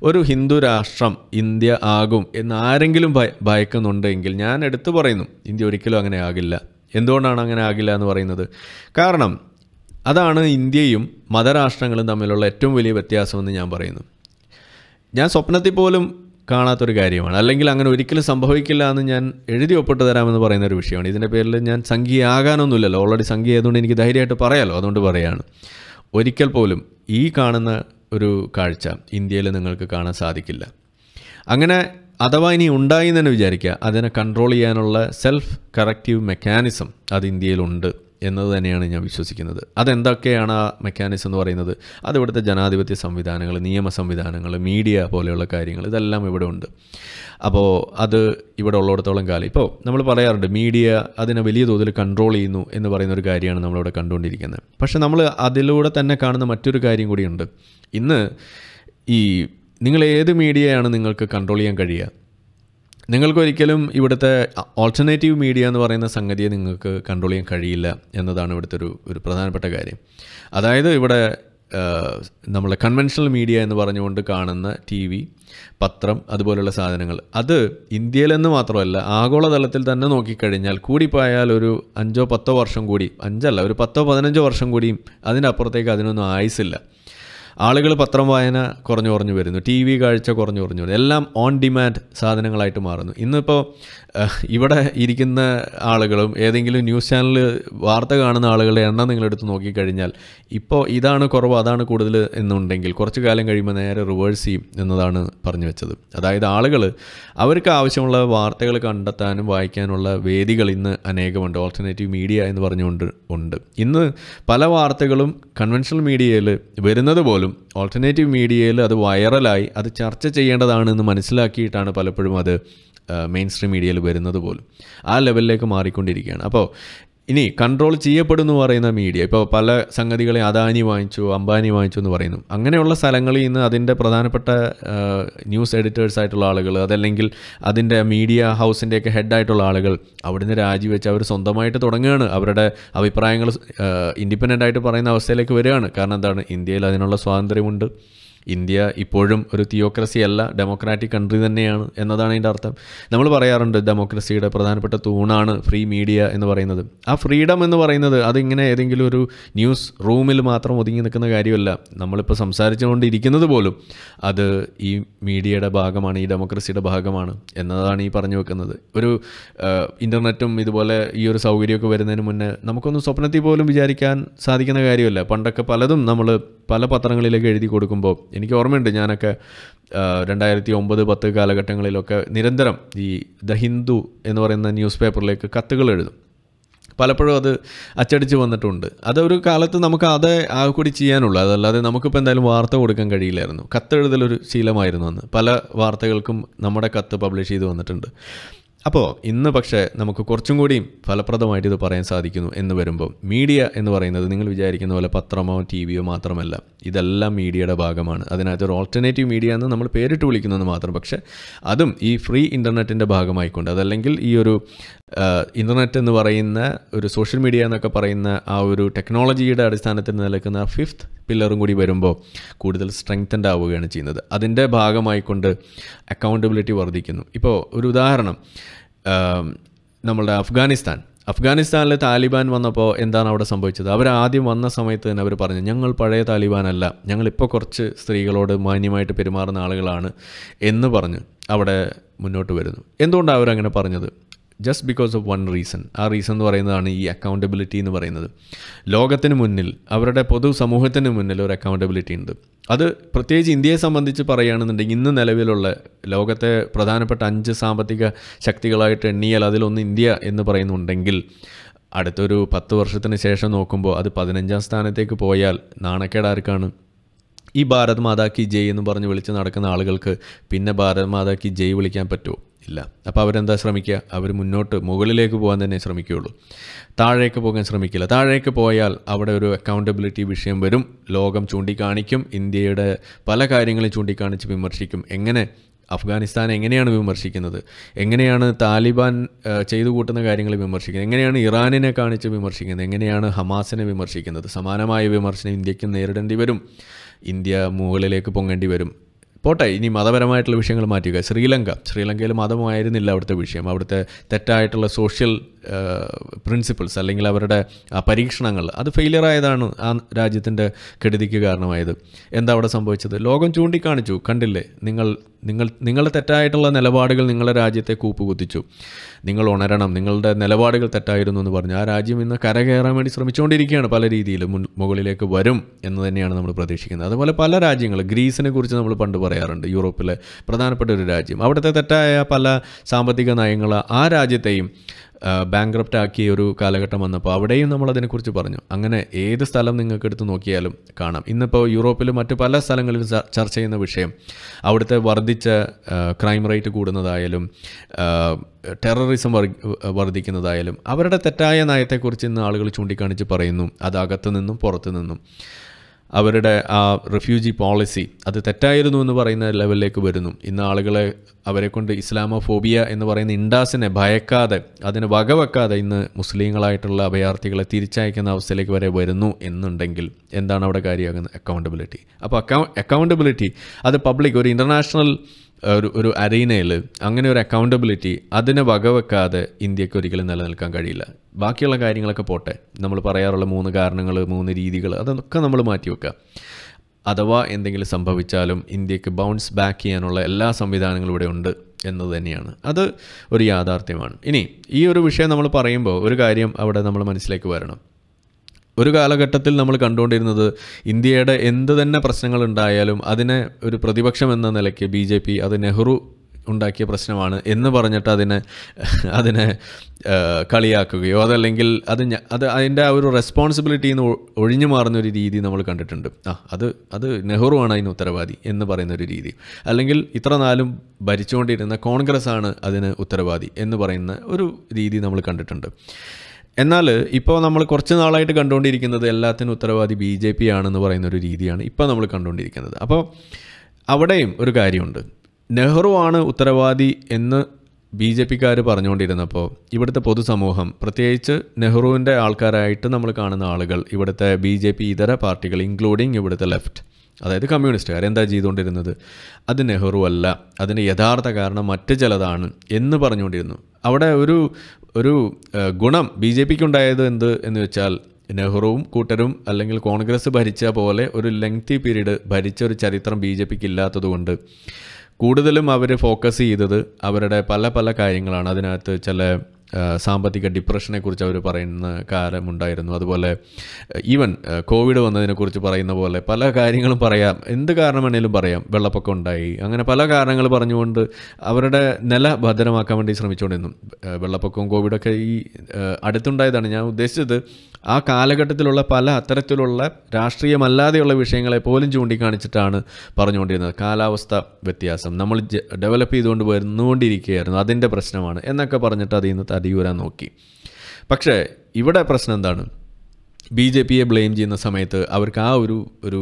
ഒരു ഹിന്ദു രാഷ്ട്രം ഇന്ത്യ ആകും എന്ന് ആരെങ്കിലും ഭയ ഭയക്കുന്നുണ്ടെങ്കിൽ ഞാൻ എടുത്തു പറയുന്നു ഇന്ത്യ ഒരിക്കലും അങ്ങനെ ആകില്ല എന്തുകൊണ്ടാണ് അങ്ങനെ ആകില്ല എന്ന് പറയുന്നത് കാരണം അതാണ് ഇന്ത്യയും മതരാഷ്ട്രങ്ങളും തമ്മിലുള്ള ഏറ്റവും വലിയ വ്യത്യാസമെന്ന് ഞാൻ പറയുന്നു ഞാൻ സ്വപ്നത്തിൽ പോലും കാണാത്തൊരു കാര്യമാണ് അല്ലെങ്കിൽ അങ്ങനെ ഒരിക്കലും സംഭവിക്കില്ല എന്ന് ഞാൻ എഴുതി ഒപ്പിട്ട് തരാമെന്ന് പറയുന്ന ഒരു വിഷയമാണ് ഇതിൻ്റെ പേരിൽ ഞാൻ സംഖ്യ ആകാനൊന്നുമില്ലല്ലോ ഓൾറെഡി സംഖ്യ ആയതുകൊണ്ട് എനിക്ക് ധൈര്യമായിട്ട് പറയാമല്ലോ അതുകൊണ്ട് പറയാണ് ഒരിക്കൽ പോലും ഈ കാണുന്ന ഒരു കാഴ്ച ഇന്ത്യയിൽ നിങ്ങൾക്ക് കാണാൻ സാധിക്കില്ല അങ്ങനെ അഥവാ ഇനി ഉണ്ടായി എന്ന് തന്നെ വിചാരിക്കുക അതിനെ കൺട്രോൾ ചെയ്യാനുള്ള സെൽഫ് കറക്റ്റീവ് മെക്കാനിസം അത് ഇന്ത്യയിലുണ്ട് എന്നത് തന്നെയാണ് ഞാൻ വിശ്വസിക്കുന്നത് അതെന്തൊക്കെയാണ് ആ മെക്കാനിസം എന്ന് പറയുന്നത് അതിവിടുത്തെ ജനാധിപത്യ സംവിധാനങ്ങൾ നിയമ സംവിധാനങ്ങൾ മീഡിയ പോലെയുള്ള കാര്യങ്ങൾ ഇതെല്ലാം ഇവിടെ ഉണ്ട് അപ്പോൾ അത് ഇവിടെ ഉള്ളിടത്തോളം കാലം ഇപ്പോൾ നമ്മൾ പറയാറുണ്ട് മീഡിയ അതിനെ വലിയ തോതിൽ കൺട്രോൾ ചെയ്യുന്നു എന്ന് പറയുന്ന ഒരു കാര്യമാണ് നമ്മളിവിടെ കണ്ടുകൊണ്ടിരിക്കുന്നത് പക്ഷേ നമ്മൾ അതിലൂടെ തന്നെ കാണുന്ന മറ്റൊരു കാര്യം കൂടിയുണ്ട് ഇന്ന് ഈ നിങ്ങൾ ഏത് മീഡിയയാണ് നിങ്ങൾക്ക് കൺട്രോൾ ചെയ്യാൻ കഴിയുക നിങ്ങൾക്കൊരിക്കലും ഇവിടുത്തെ ഓൾട്ടർനേറ്റീവ് മീഡിയ എന്ന് പറയുന്ന സംഗതിയെ നിങ്ങൾക്ക് കൺട്രോൾ ചെയ്യാൻ കഴിയില്ല എന്നതാണ് ഇവിടുത്തെ ഒരു ഒരു പ്രധാനപ്പെട്ട കാര്യം അതായത് ഇവിടെ നമ്മളെ കൺവെൻഷണൽ മീഡിയ എന്ന് പറഞ്ഞുകൊണ്ട് കാണുന്ന ടി വി പത്രം അതുപോലുള്ള സാധനങ്ങൾ അത് ഇന്ത്യയിലെന്ന് മാത്രമല്ല ആഗോളതലത്തിൽ തന്നെ നോക്കിക്കഴിഞ്ഞാൽ കൂടിപ്പോയാൽ ഒരു അഞ്ചോ പത്തോ വർഷം കൂടി അഞ്ചല്ല ഒരു പത്തോ പതിനഞ്ചോ വർഷം കൂടിയും അതിനപ്പുറത്തേക്ക് അതിനൊന്നും ആയുസില്ല ആളുകൾ പത്രം വായന കുറഞ്ഞു കുറഞ്ഞു വരുന്നു ടി വി കാഴ്ച കുറഞ്ഞു കുറഞ്ഞു വരുന്നു എല്ലാം ഓൺ ഡിമാൻഡ് സാധനങ്ങളായിട്ട് മാറുന്നു ഇന്നിപ്പോൾ ഇവിടെ ഇരിക്കുന്ന ആളുകളും ഏതെങ്കിലും ന്യൂസ് ചാനൽ വാർത്ത കാണുന്ന ആളുകളുടെ എണ്ണം നിങ്ങളെടുത്ത് നോക്കിക്കഴിഞ്ഞാൽ ഇപ്പോൾ ഇതാണ് കുറവ് അതാണ് കൂടുതൽ എന്നുണ്ടെങ്കിൽ കുറച്ച് കാലം കഴിയുമ്പോൾ നേരെ റിവേഴ്സ് ചെയ്യും എന്നതാണ് പറഞ്ഞു വെച്ചത് അതായത് ആളുകൾ അവർക്ക് ആവശ്യമുള്ള വാർത്തകൾ കണ്ടെത്താനും വായിക്കാനുള്ള വേദികൾ ഇന്ന് അനേകമുണ്ട് ഓൾട്ടർനേറ്റീവ് മീഡിയ എന്ന് പറഞ്ഞുകൊണ്ട് ഉണ്ട് ഇന്ന് പല വാർത്തകളും കൺവെൻഷണൽ മീഡിയയിൽ വരുന്നത് പോലും ഓൾട്ടർനേറ്റീവ് മീഡിയയിൽ അത് വൈറലായി അത് ചർച്ച ചെയ്യേണ്ടതാണെന്ന് മനസ്സിലാക്കിയിട്ടാണ് പലപ്പോഴും അത് മെയിൻ സ്ട്രീം മീഡിയയിൽ വരുന്നത് പോലും ആ ലെവലിലേക്ക് മാറിക്കൊണ്ടിരിക്കുകയാണ് അപ്പോൾ ഇനി കൺട്രോൾ ചെയ്യപ്പെടുന്നു പറയുന്ന മീഡിയ ഇപ്പോൾ പല സംഗതികളെ അദാനി വാങ്ങിച്ചു അംബാനി വാങ്ങിച്ചു എന്ന് പറയുന്നു അങ്ങനെയുള്ള സ്ഥലങ്ങളിൽ നിന്ന് അതിൻ്റെ പ്രധാനപ്പെട്ട ന്യൂസ് എഡിറ്റേഴ്സ് ആയിട്ടുള്ള ആളുകൾ അതല്ലെങ്കിൽ അതിൻ്റെ മീഡിയ ഹൗസിൻ്റെയൊക്കെ ഹെഡായിട്ടുള്ള ആളുകൾ അവിടുന്ന് രാജിവെച്ച് അവർ സ്വന്തമായിട്ട് തുടങ്ങുകയാണ് അവരുടെ അഭിപ്രായങ്ങൾ ഇൻഡിപെൻഡൻ്റ് ആയിട്ട് പറയുന്ന അവസ്ഥയിലേക്ക് വരികയാണ് കാരണം എന്താണ് ഇന്ത്യയിൽ അതിനുള്ള സ്വാതന്ത്ര്യമുണ്ട് ഇന്ത്യ ഇപ്പോഴും ഒരു തിയോക്രസി അല്ല ഡെമോക്രാറ്റിക് കൺട്രി തന്നെയാണ് എന്നതാണ് അതിൻ്റെ അർത്ഥം നമ്മൾ പറയാറുണ്ട് ഡെമോക്രസിയുടെ പ്രധാനപ്പെട്ട തൂണാണ് ഫ്രീ മീഡിയ എന്ന് പറയുന്നത് ആ ഫ്രീഡം എന്ന് പറയുന്നത് അതിങ്ങനെ ഏതെങ്കിലും ഒരു ന്യൂസ് റൂമിൽ മാത്രം ഒതുങ്ങി നിൽക്കുന്ന കാര്യമല്ല നമ്മളിപ്പോൾ സംസാരിച്ചുകൊണ്ടിരിക്കുന്നത് പോലും അത് ഈ മീഡിയയുടെ ഭാഗമാണ് ഈ ഡെമോക്രസിയുടെ ഭാഗമാണ് എന്നതാണ് ഈ പറഞ്ഞു വെക്കുന്നത് ഒരു ഇൻ്റർനെറ്റും ഇതുപോലെ ഈ ഒരു സൗകര്യമൊക്കെ വരുന്നതിന് മുന്നേ നമുക്കൊന്ന് സ്വപ്നത്തിൽ പോലും വിചാരിക്കാൻ സാധിക്കുന്ന കാര്യമല്ല പണ്ടൊക്കെ പലതും നമ്മൾ പല പത്രങ്ങളിലേക്ക് എഴുതി കൊടുക്കുമ്പോൾ എനിക്ക് ഓർമ്മയുണ്ട് ഞാനൊക്കെ രണ്ടായിരത്തി ഒമ്പത് പത്ത് കാലഘട്ടങ്ങളിലൊക്കെ നിരന്തരം ഈ ദ ഹിന്ദു എന്ന് പറയുന്ന ന്യൂസ് പേപ്പറിലേക്ക് കത്തുകൾ എഴുതും പലപ്പോഴും അത് അച്ചടിച്ച് വന്നിട്ടുണ്ട് അതൊരു കാലത്ത് നമുക്ക് അത് ആ കൂടി ചെയ്യാനുള്ളൂ അതല്ലാതെ നമുക്കിപ്പോൾ എന്തായാലും വാർത്ത കൊടുക്കാൻ കഴിയില്ലായിരുന്നു കത്തെഴുതലൊരു ശീലമായിരുന്നു അന്ന് പല വാർത്തകൾക്കും നമ്മുടെ കത്ത് പബ്ലിഷ് ചെയ്ത് വന്നിട്ടുണ്ട് അപ്പോൾ ഇന്ന് പക്ഷേ നമുക്ക് കുറച്ചും കൂടിയും ഫലപ്രദമായിട്ട് ഇത് പറയാൻ സാധിക്കുന്നു എന്ന് വരുമ്പോൾ മീഡിയ എന്ന് പറയുന്നത് നിങ്ങൾ വിചാരിക്കുന്ന പോലെ പത്രമോ ടി വിയോ മാത്രമല്ല ഇതെല്ലാം മീഡിയയുടെ ഭാഗമാണ് അതിനകത്ത് ഒരു ഓൾട്ടർനേറ്റീവ് മീഡിയ എന്ന് നമ്മൾ പേരിട്ട് വിളിക്കുന്നത് മാത്രം പക്ഷേ അതും ഈ ഫ്രീ ഇൻ്റർനെറ്റിൻ്റെ ഭാഗമായിക്കൊണ്ട് അതല്ലെങ്കിൽ ഈ ഒരു ഇൻ്റർനെറ്റ് എന്ന് പറയുന്ന ഒരു സോഷ്യൽ മീഡിയ എന്നൊക്കെ പറയുന്ന ആ ഒരു ടെക്നോളജിയുടെ അടിസ്ഥാനത്തിൽ നിലനിൽക്കുന്ന ഫിഫ്ത്ത് പില്ലറും കൂടി വരുമ്പോൾ കൂടുതൽ സ്ട്രെങ്തൻഡ് ആവുകയാണ് ചെയ്യുന്നത് അതിൻ്റെ ഭാഗമായിക്കൊണ്ട് അക്കൗണ്ടബിലിറ്റി വർദ്ധിക്കുന്നു ഇപ്പോൾ ഒരു ഉദാഹരണം നമ്മളുടെ അഫ്ഗാനിസ്ഥാൻ അഫ്ഗാനിസ്ഥാനിലെ താലിബാൻ വന്നപ്പോൾ എന്താണ് അവിടെ സംഭവിച്ചത് അവർ ആദ്യം വന്ന സമയത്ത് തന്നെ അവർ പറഞ്ഞു ഞങ്ങൾ പഴയ താലിബാനല്ല ഞങ്ങളിപ്പോൾ കുറച്ച് സ്ത്രീകളോട് മാന്യമായിട്ട് പെരുമാറുന്ന ആളുകളാണ് എന്ന് പറഞ്ഞ് അവിടെ മുന്നോട്ട് വരുന്നു എന്തുകൊണ്ടാണ് അവരങ്ങനെ പറഞ്ഞത് just because of one reason ആ റീസൺ എന്ന് പറയുന്നതാണ് ഈ അക്കൗണ്ടബിലിറ്റി എന്ന് പറയുന്നത് ലോകത്തിന് മുന്നിൽ അവരുടെ പൊതു സമൂഹത്തിന് മുന്നിൽ ഒരു അക്കൗണ്ടബിലിറ്റി ഉണ്ട് അത് പ്രത്യേകിച്ച് ഇന്ത്യയെ സംബന്ധിച്ച് പറയുകയാണെന്നുണ്ടെങ്കിൽ ഇന്ന് നിലവിലുള്ള ലോകത്തെ പ്രധാനപ്പെട്ട അഞ്ച് സാമ്പത്തിക ശക്തികളായിട്ട് എണ്ണിയാൽ അതിലൊന്ന് ഇന്ത്യ എന്ന് പറയുന്നുണ്ടെങ്കിൽ അടുത്തൊരു പത്ത് വർഷത്തിന് ശേഷം നോക്കുമ്പോൾ അത് പതിനഞ്ചാം സ്ഥാനത്തേക്ക് പോയാൽ നാണക്കേടാർക്കാണ് ഈ ഭാരത് മാതാക്കി ജയ് എന്ന് പറഞ്ഞ് വിളിച്ച് നടക്കുന്ന ആളുകൾക്ക് പിന്നെ ഭാരത് മാതാക്കി ജയ് വിളിക്കാൻ പറ്റുമോ ഇല്ല അപ്പോൾ അവരെന്താ ശ്രമിക്കുക അവർ മുന്നോട്ട് മുകളിലേക്ക് പോകാൻ തന്നെ ശ്രമിക്കുകയുള്ളൂ താഴേക്ക് പോകാൻ ശ്രമിക്കില്ല താഴേക്ക് പോയാൽ അവിടെ ഒരു അക്കൗണ്ടബിലിറ്റി വിഷയം വരും ലോകം ചൂണ്ടിക്കാണിക്കും ഇന്ത്യയുടെ പല കാര്യങ്ങളും ചൂണ്ടിക്കാണിച്ച് വിമർശിക്കും എങ്ങനെ അഫ്ഗാനിസ്ഥാൻ എങ്ങനെയാണ് വിമർശിക്കുന്നത് എങ്ങനെയാണ് താലിബാൻ ചെയ്തു കൂട്ടുന്ന കാര്യങ്ങൾ വിമർശിക്കുന്നത് എങ്ങനെയാണ് ഇറാനിനെ കാണിച്ച് വിമർശിക്കുന്നത് എങ്ങനെയാണ് ഹമാസിനെ വിമർശിക്കുന്നത് സമാനമായ വിമർശനം ഇന്ത്യക്ക് നേരിടേണ്ടി വരും ഇന്ത്യ മുകളിലേക്ക് പൊങ്ങേണ്ടി വരും പോട്ടെ ഇനി മതപരമായിട്ടുള്ള വിഷയങ്ങൾ മാറ്റുക ശ്രീലങ്ക ശ്രീലങ്കയിൽ മതമായിരുന്നില്ല അവിടുത്തെ വിഷയം അവിടുത്തെ തെറ്റായിട്ടുള്ള സോഷ്യൽ പ്രിൻസിപ്പിൾസ് അല്ലെങ്കിൽ അവരുടെ പരീക്ഷണങ്ങൾ അത് ഫെയിലിയർ ആയതാണ് ആ രാജ്യത്തിൻ്റെ കെടുതിക്ക് കാരണമായത് എന്താ അവിടെ സംഭവിച്ചത് ലോകം ചൂണ്ടിക്കാണിച്ചു കണ്ടില്ലേ നിങ്ങൾ നിങ്ങൾ നിങ്ങളുടെ തെറ്റായിട്ടുള്ള നിലപാടുകൾ നിങ്ങളുടെ രാജ്യത്തെ കൂപ്പുകുത്തിച്ചു നിങ്ങൾ ഉണരണം നിങ്ങളുടെ നിലപാടുകൾ തെറ്റായിരുന്നു എന്ന് പറഞ്ഞു ആ രാജ്യം ഇന്ന് കരകയറാൻ വേണ്ടി ശ്രമിച്ചുകൊണ്ടിരിക്കുകയാണ് പല രീതിയിൽ മുകളിലേക്ക് വരും എന്ന് തന്നെയാണ് നമ്മൾ പ്രതീക്ഷിക്കുന്നത് അതുപോലെ പല രാജ്യങ്ങൾ ഗ്രീസിനെ കുറിച്ച് നമ്മൾ പണ്ട് പറയാറുണ്ട് യൂറോപ്പിലെ പ്രധാനപ്പെട്ട ഒരു രാജ്യം അവിടുത്തെ തെറ്റായ പല സാമ്പത്തിക നയങ്ങൾ ആ രാജ്യത്തെയും ബാങ്ക്രപ്റ്റ് ആക്കിയ ഒരു കാലഘട്ടം വന്നപ്പോൾ അവിടെയും നമ്മൾ അതിനെക്കുറിച്ച് പറഞ്ഞു അങ്ങനെ ഏത് സ്ഥലം നിങ്ങൾക്ക് എടുത്ത് നോക്കിയാലും കാണാം ഇന്നിപ്പോൾ യൂറോപ്പിലും മറ്റു പല സ്ഥലങ്ങളിലും ചർച്ച ചെയ്യുന്ന വിഷയം അവിടുത്തെ വർദ്ധിച്ച ക്രൈം റേറ്റ് കൂടുന്നതായാലും ടെററിസം വർദ്ധിക്കുന്നതായാലും അവരുടെ തെറ്റായ നയത്തെക്കുറിച്ച് ഇന്ന് ആളുകൾ ചൂണ്ടിക്കാണിച്ച് പറയുന്നു അത് അകത്തു നിന്നും പുറത്തു നിന്നും അവരുടെ ആ റിഫ്യൂജി പോളിസി അത് തെറ്റായിരുന്നു എന്ന് പറയുന്ന ലെവലിലേക്ക് വരുന്നു ഇന്ന് ആളുകളെ അവരെ കൊണ്ട് ഇസ്ലാമോഫോബിയ എന്ന് പറയുന്ന ഇൻഡാസിനെ ഭയക്കാതെ അതിന് വകവെക്കാതെ ഇന്ന് മുസ്ലിങ്ങളായിട്ടുള്ള അഭയാർത്ഥികളെ തിരിച്ചയക്കുന്ന അവസ്ഥയിലേക്ക് വരെ വരുന്നു എന്നുണ്ടെങ്കിൽ എന്താണ് അവിടെ കാര്യമാകുന്നത് അക്കൗണ്ടബിലിറ്റി അപ്പോൾ അക്കൗ അക്കൗണ്ടബിലിറ്റി അത് പബ്ലിക് ഒരു ഇൻ്റർനാഷണൽ ഒരു ഒരു അരീനയിൽ അങ്ങനെ ഒരു അക്കൗണ്ടബിലിറ്റി അതിനെ വകവെക്കാതെ ഇന്ത്യക്ക് ഒരിക്കലും നിലനിൽക്കാൻ കഴിയില്ല ബാക്കിയുള്ള കാര്യങ്ങളൊക്കെ പോട്ടെ നമ്മൾ പറയാറുള്ള മൂന്ന് കാരണങ്ങൾ മൂന്ന് രീതികൾ അതൊക്കെ നമ്മൾ മാറ്റിവെക്കുക അഥവാ എന്തെങ്കിലും സംഭവിച്ചാലും ഇന്ത്യക്ക് ബൗൺസ് ബാക്ക് ചെയ്യാനുള്ള എല്ലാ സംവിധാനങ്ങളും ഇവിടെ ഉണ്ട് എന്നത് തന്നെയാണ് അത് ഒരു യാഥാർത്ഥ്യമാണ് ഇനി ഈ ഒരു വിഷയം നമ്മൾ പറയുമ്പോൾ ഒരു കാര്യം അവിടെ നമ്മൾ മനസ്സിലേക്ക് വരണം ഒരു കാലഘട്ടത്തിൽ നമ്മൾ കണ്ടുകൊണ്ടിരുന്നത് ഇന്ത്യയുടെ എന്ത് തന്നെ പ്രശ്നങ്ങൾ ഉണ്ടായാലും അതിനെ ഒരു പ്രതിപക്ഷം എന്ന നിലയ്ക്ക് ബി ജെ പി അത് നെഹ്റു ഉണ്ടാക്കിയ പ്രശ്നമാണ് എന്ന് പറഞ്ഞിട്ട് അതിനെ അതിനെ കളിയാക്കുകയോ അതല്ലെങ്കിൽ അത് അത് അതിൻ്റെ ആ ഒരു റെസ്പോൺസിബിലിറ്റിന്ന് ഒഴിഞ്ഞു മാറുന്ന ഒരു രീതി നമ്മൾ കണ്ടിട്ടുണ്ട് ആ അത് അത് നെഹ്റു ആണ് അതിന് ഉത്തരവാദി എന്ന് പറയുന്ന ഒരു രീതി അല്ലെങ്കിൽ ഇത്ര നാലും ഭരിച്ചുകൊണ്ടിരുന്ന കോൺഗ്രസ് ആണ് അതിന് ഉത്തരവാദി എന്ന് പറയുന്ന ഒരു രീതി നമ്മൾ കണ്ടിട്ടുണ്ട് എന്നാൽ ഇപ്പോൾ നമ്മൾ കുറച്ച് നാളായിട്ട് കണ്ടുകൊണ്ടിരിക്കുന്നത് എല്ലാത്തിനും ഉത്തരവാദി ബി ജെ പി ആണെന്ന് പറയുന്ന ഒരു രീതിയാണ് ഇപ്പോൾ നമ്മൾ കണ്ടുകൊണ്ടിരിക്കുന്നത് അപ്പോൾ അവിടെയും ഒരു കാര്യമുണ്ട് നെഹ്റു ആണ് ഉത്തരവാദി എന്ന് ബി ജെ പിക്കാർ പറഞ്ഞുകൊണ്ടിരുന്നപ്പോൾ ഇവിടുത്തെ പൊതുസമൂഹം പ്രത്യേകിച്ച് നെഹ്റുവിൻ്റെ ആൾക്കാരായിട്ട് നമ്മൾ കാണുന്ന ആളുകൾ ഇവിടുത്തെ ബി ജെ പി ഇതര പാർട്ടികൾ ഇൻക്ലൂഡിങ് ഇവിടുത്തെ ലെഫ്റ്റ് അതായത് കമ്മ്യൂണിസ്റ്റുകാർ എന്താ ചെയ്തുകൊണ്ടിരുന്നത് അത് നെഹ്റു അല്ല അതിന് യഥാർത്ഥ കാരണം മറ്റ് ചിലതാണ് എന്ന് പറഞ്ഞുകൊണ്ടിരുന്നു അവിടെ ഒരു ഒരു ഗുണം ബി ജെ പിക്ക് ഉണ്ടായത് എന്ത് എന്ന് വെച്ചാൽ നെഹ്റുവും കൂട്ടരും അല്ലെങ്കിൽ കോൺഗ്രസ് ഭരിച്ച പോലെ ഒരു ലെങ്തി പീരീഡ് ഭരിച്ച ഒരു ചരിത്രം ബി ജെ പിക്ക് ഇല്ലാത്തതുകൊണ്ട് കൂടുതലും അവർ ഫോക്കസ് ചെയ്തത് അവരുടെ പല പല കാര്യങ്ങളാണ് അതിനകത്ത് ചില സാമ്പത്തിക ഡിപ്രഷനെ കുറിച്ച് അവർ പറയുന്ന കാലമുണ്ടായിരുന്നു അതുപോലെ ഈവൻ കോവിഡ് വന്നതിനെക്കുറിച്ച് പറയുന്ന പോലെ പല കാര്യങ്ങളും പറയാം എന്ത് കാരണം വേണേലും പറയാം വെള്ളപ്പൊക്കം ഉണ്ടായി അങ്ങനെ പല കാരണങ്ങൾ പറഞ്ഞുകൊണ്ട് അവരുടെ നില ഭദ്രമാക്കാൻ വേണ്ടി ശ്രമിച്ചുകൊണ്ടിരുന്നു വെള്ളപ്പൊക്കവും കോവിഡൊക്കെ ഈ അടുത്തുണ്ടായതാണ് ഞാൻ ഉദ്ദേശിച്ചത് ആ കാലഘട്ടത്തിലുള്ള പല അത്തരത്തിലുള്ള രാഷ്ട്രീയമല്ലാതെയുള്ള വിഷയങ്ങളെ പോലും ചൂണ്ടിക്കാണിച്ചിട്ടാണ് പറഞ്ഞുകൊണ്ടിരുന്നത് കാലാവസ്ഥ വ്യത്യാസം നമ്മൾ ഡെവലപ്പ് ചെയ്തുകൊണ്ട് വരുന്നുകൊണ്ടിരിക്കുകയായിരുന്നു അതിൻ്റെ പ്രശ്നമാണ് എന്നൊക്കെ പറഞ്ഞിട്ട് അതിൽ നിന്ന് തടിയൂരാൻ നോക്കി പക്ഷേ ഇവിടെ പ്രശ്നം എന്താണ് ബി ജെ പിയെ ബ്ലെയിം ചെയ്യുന്ന സമയത്ത് അവർക്ക് ആ ഒരു ഒരു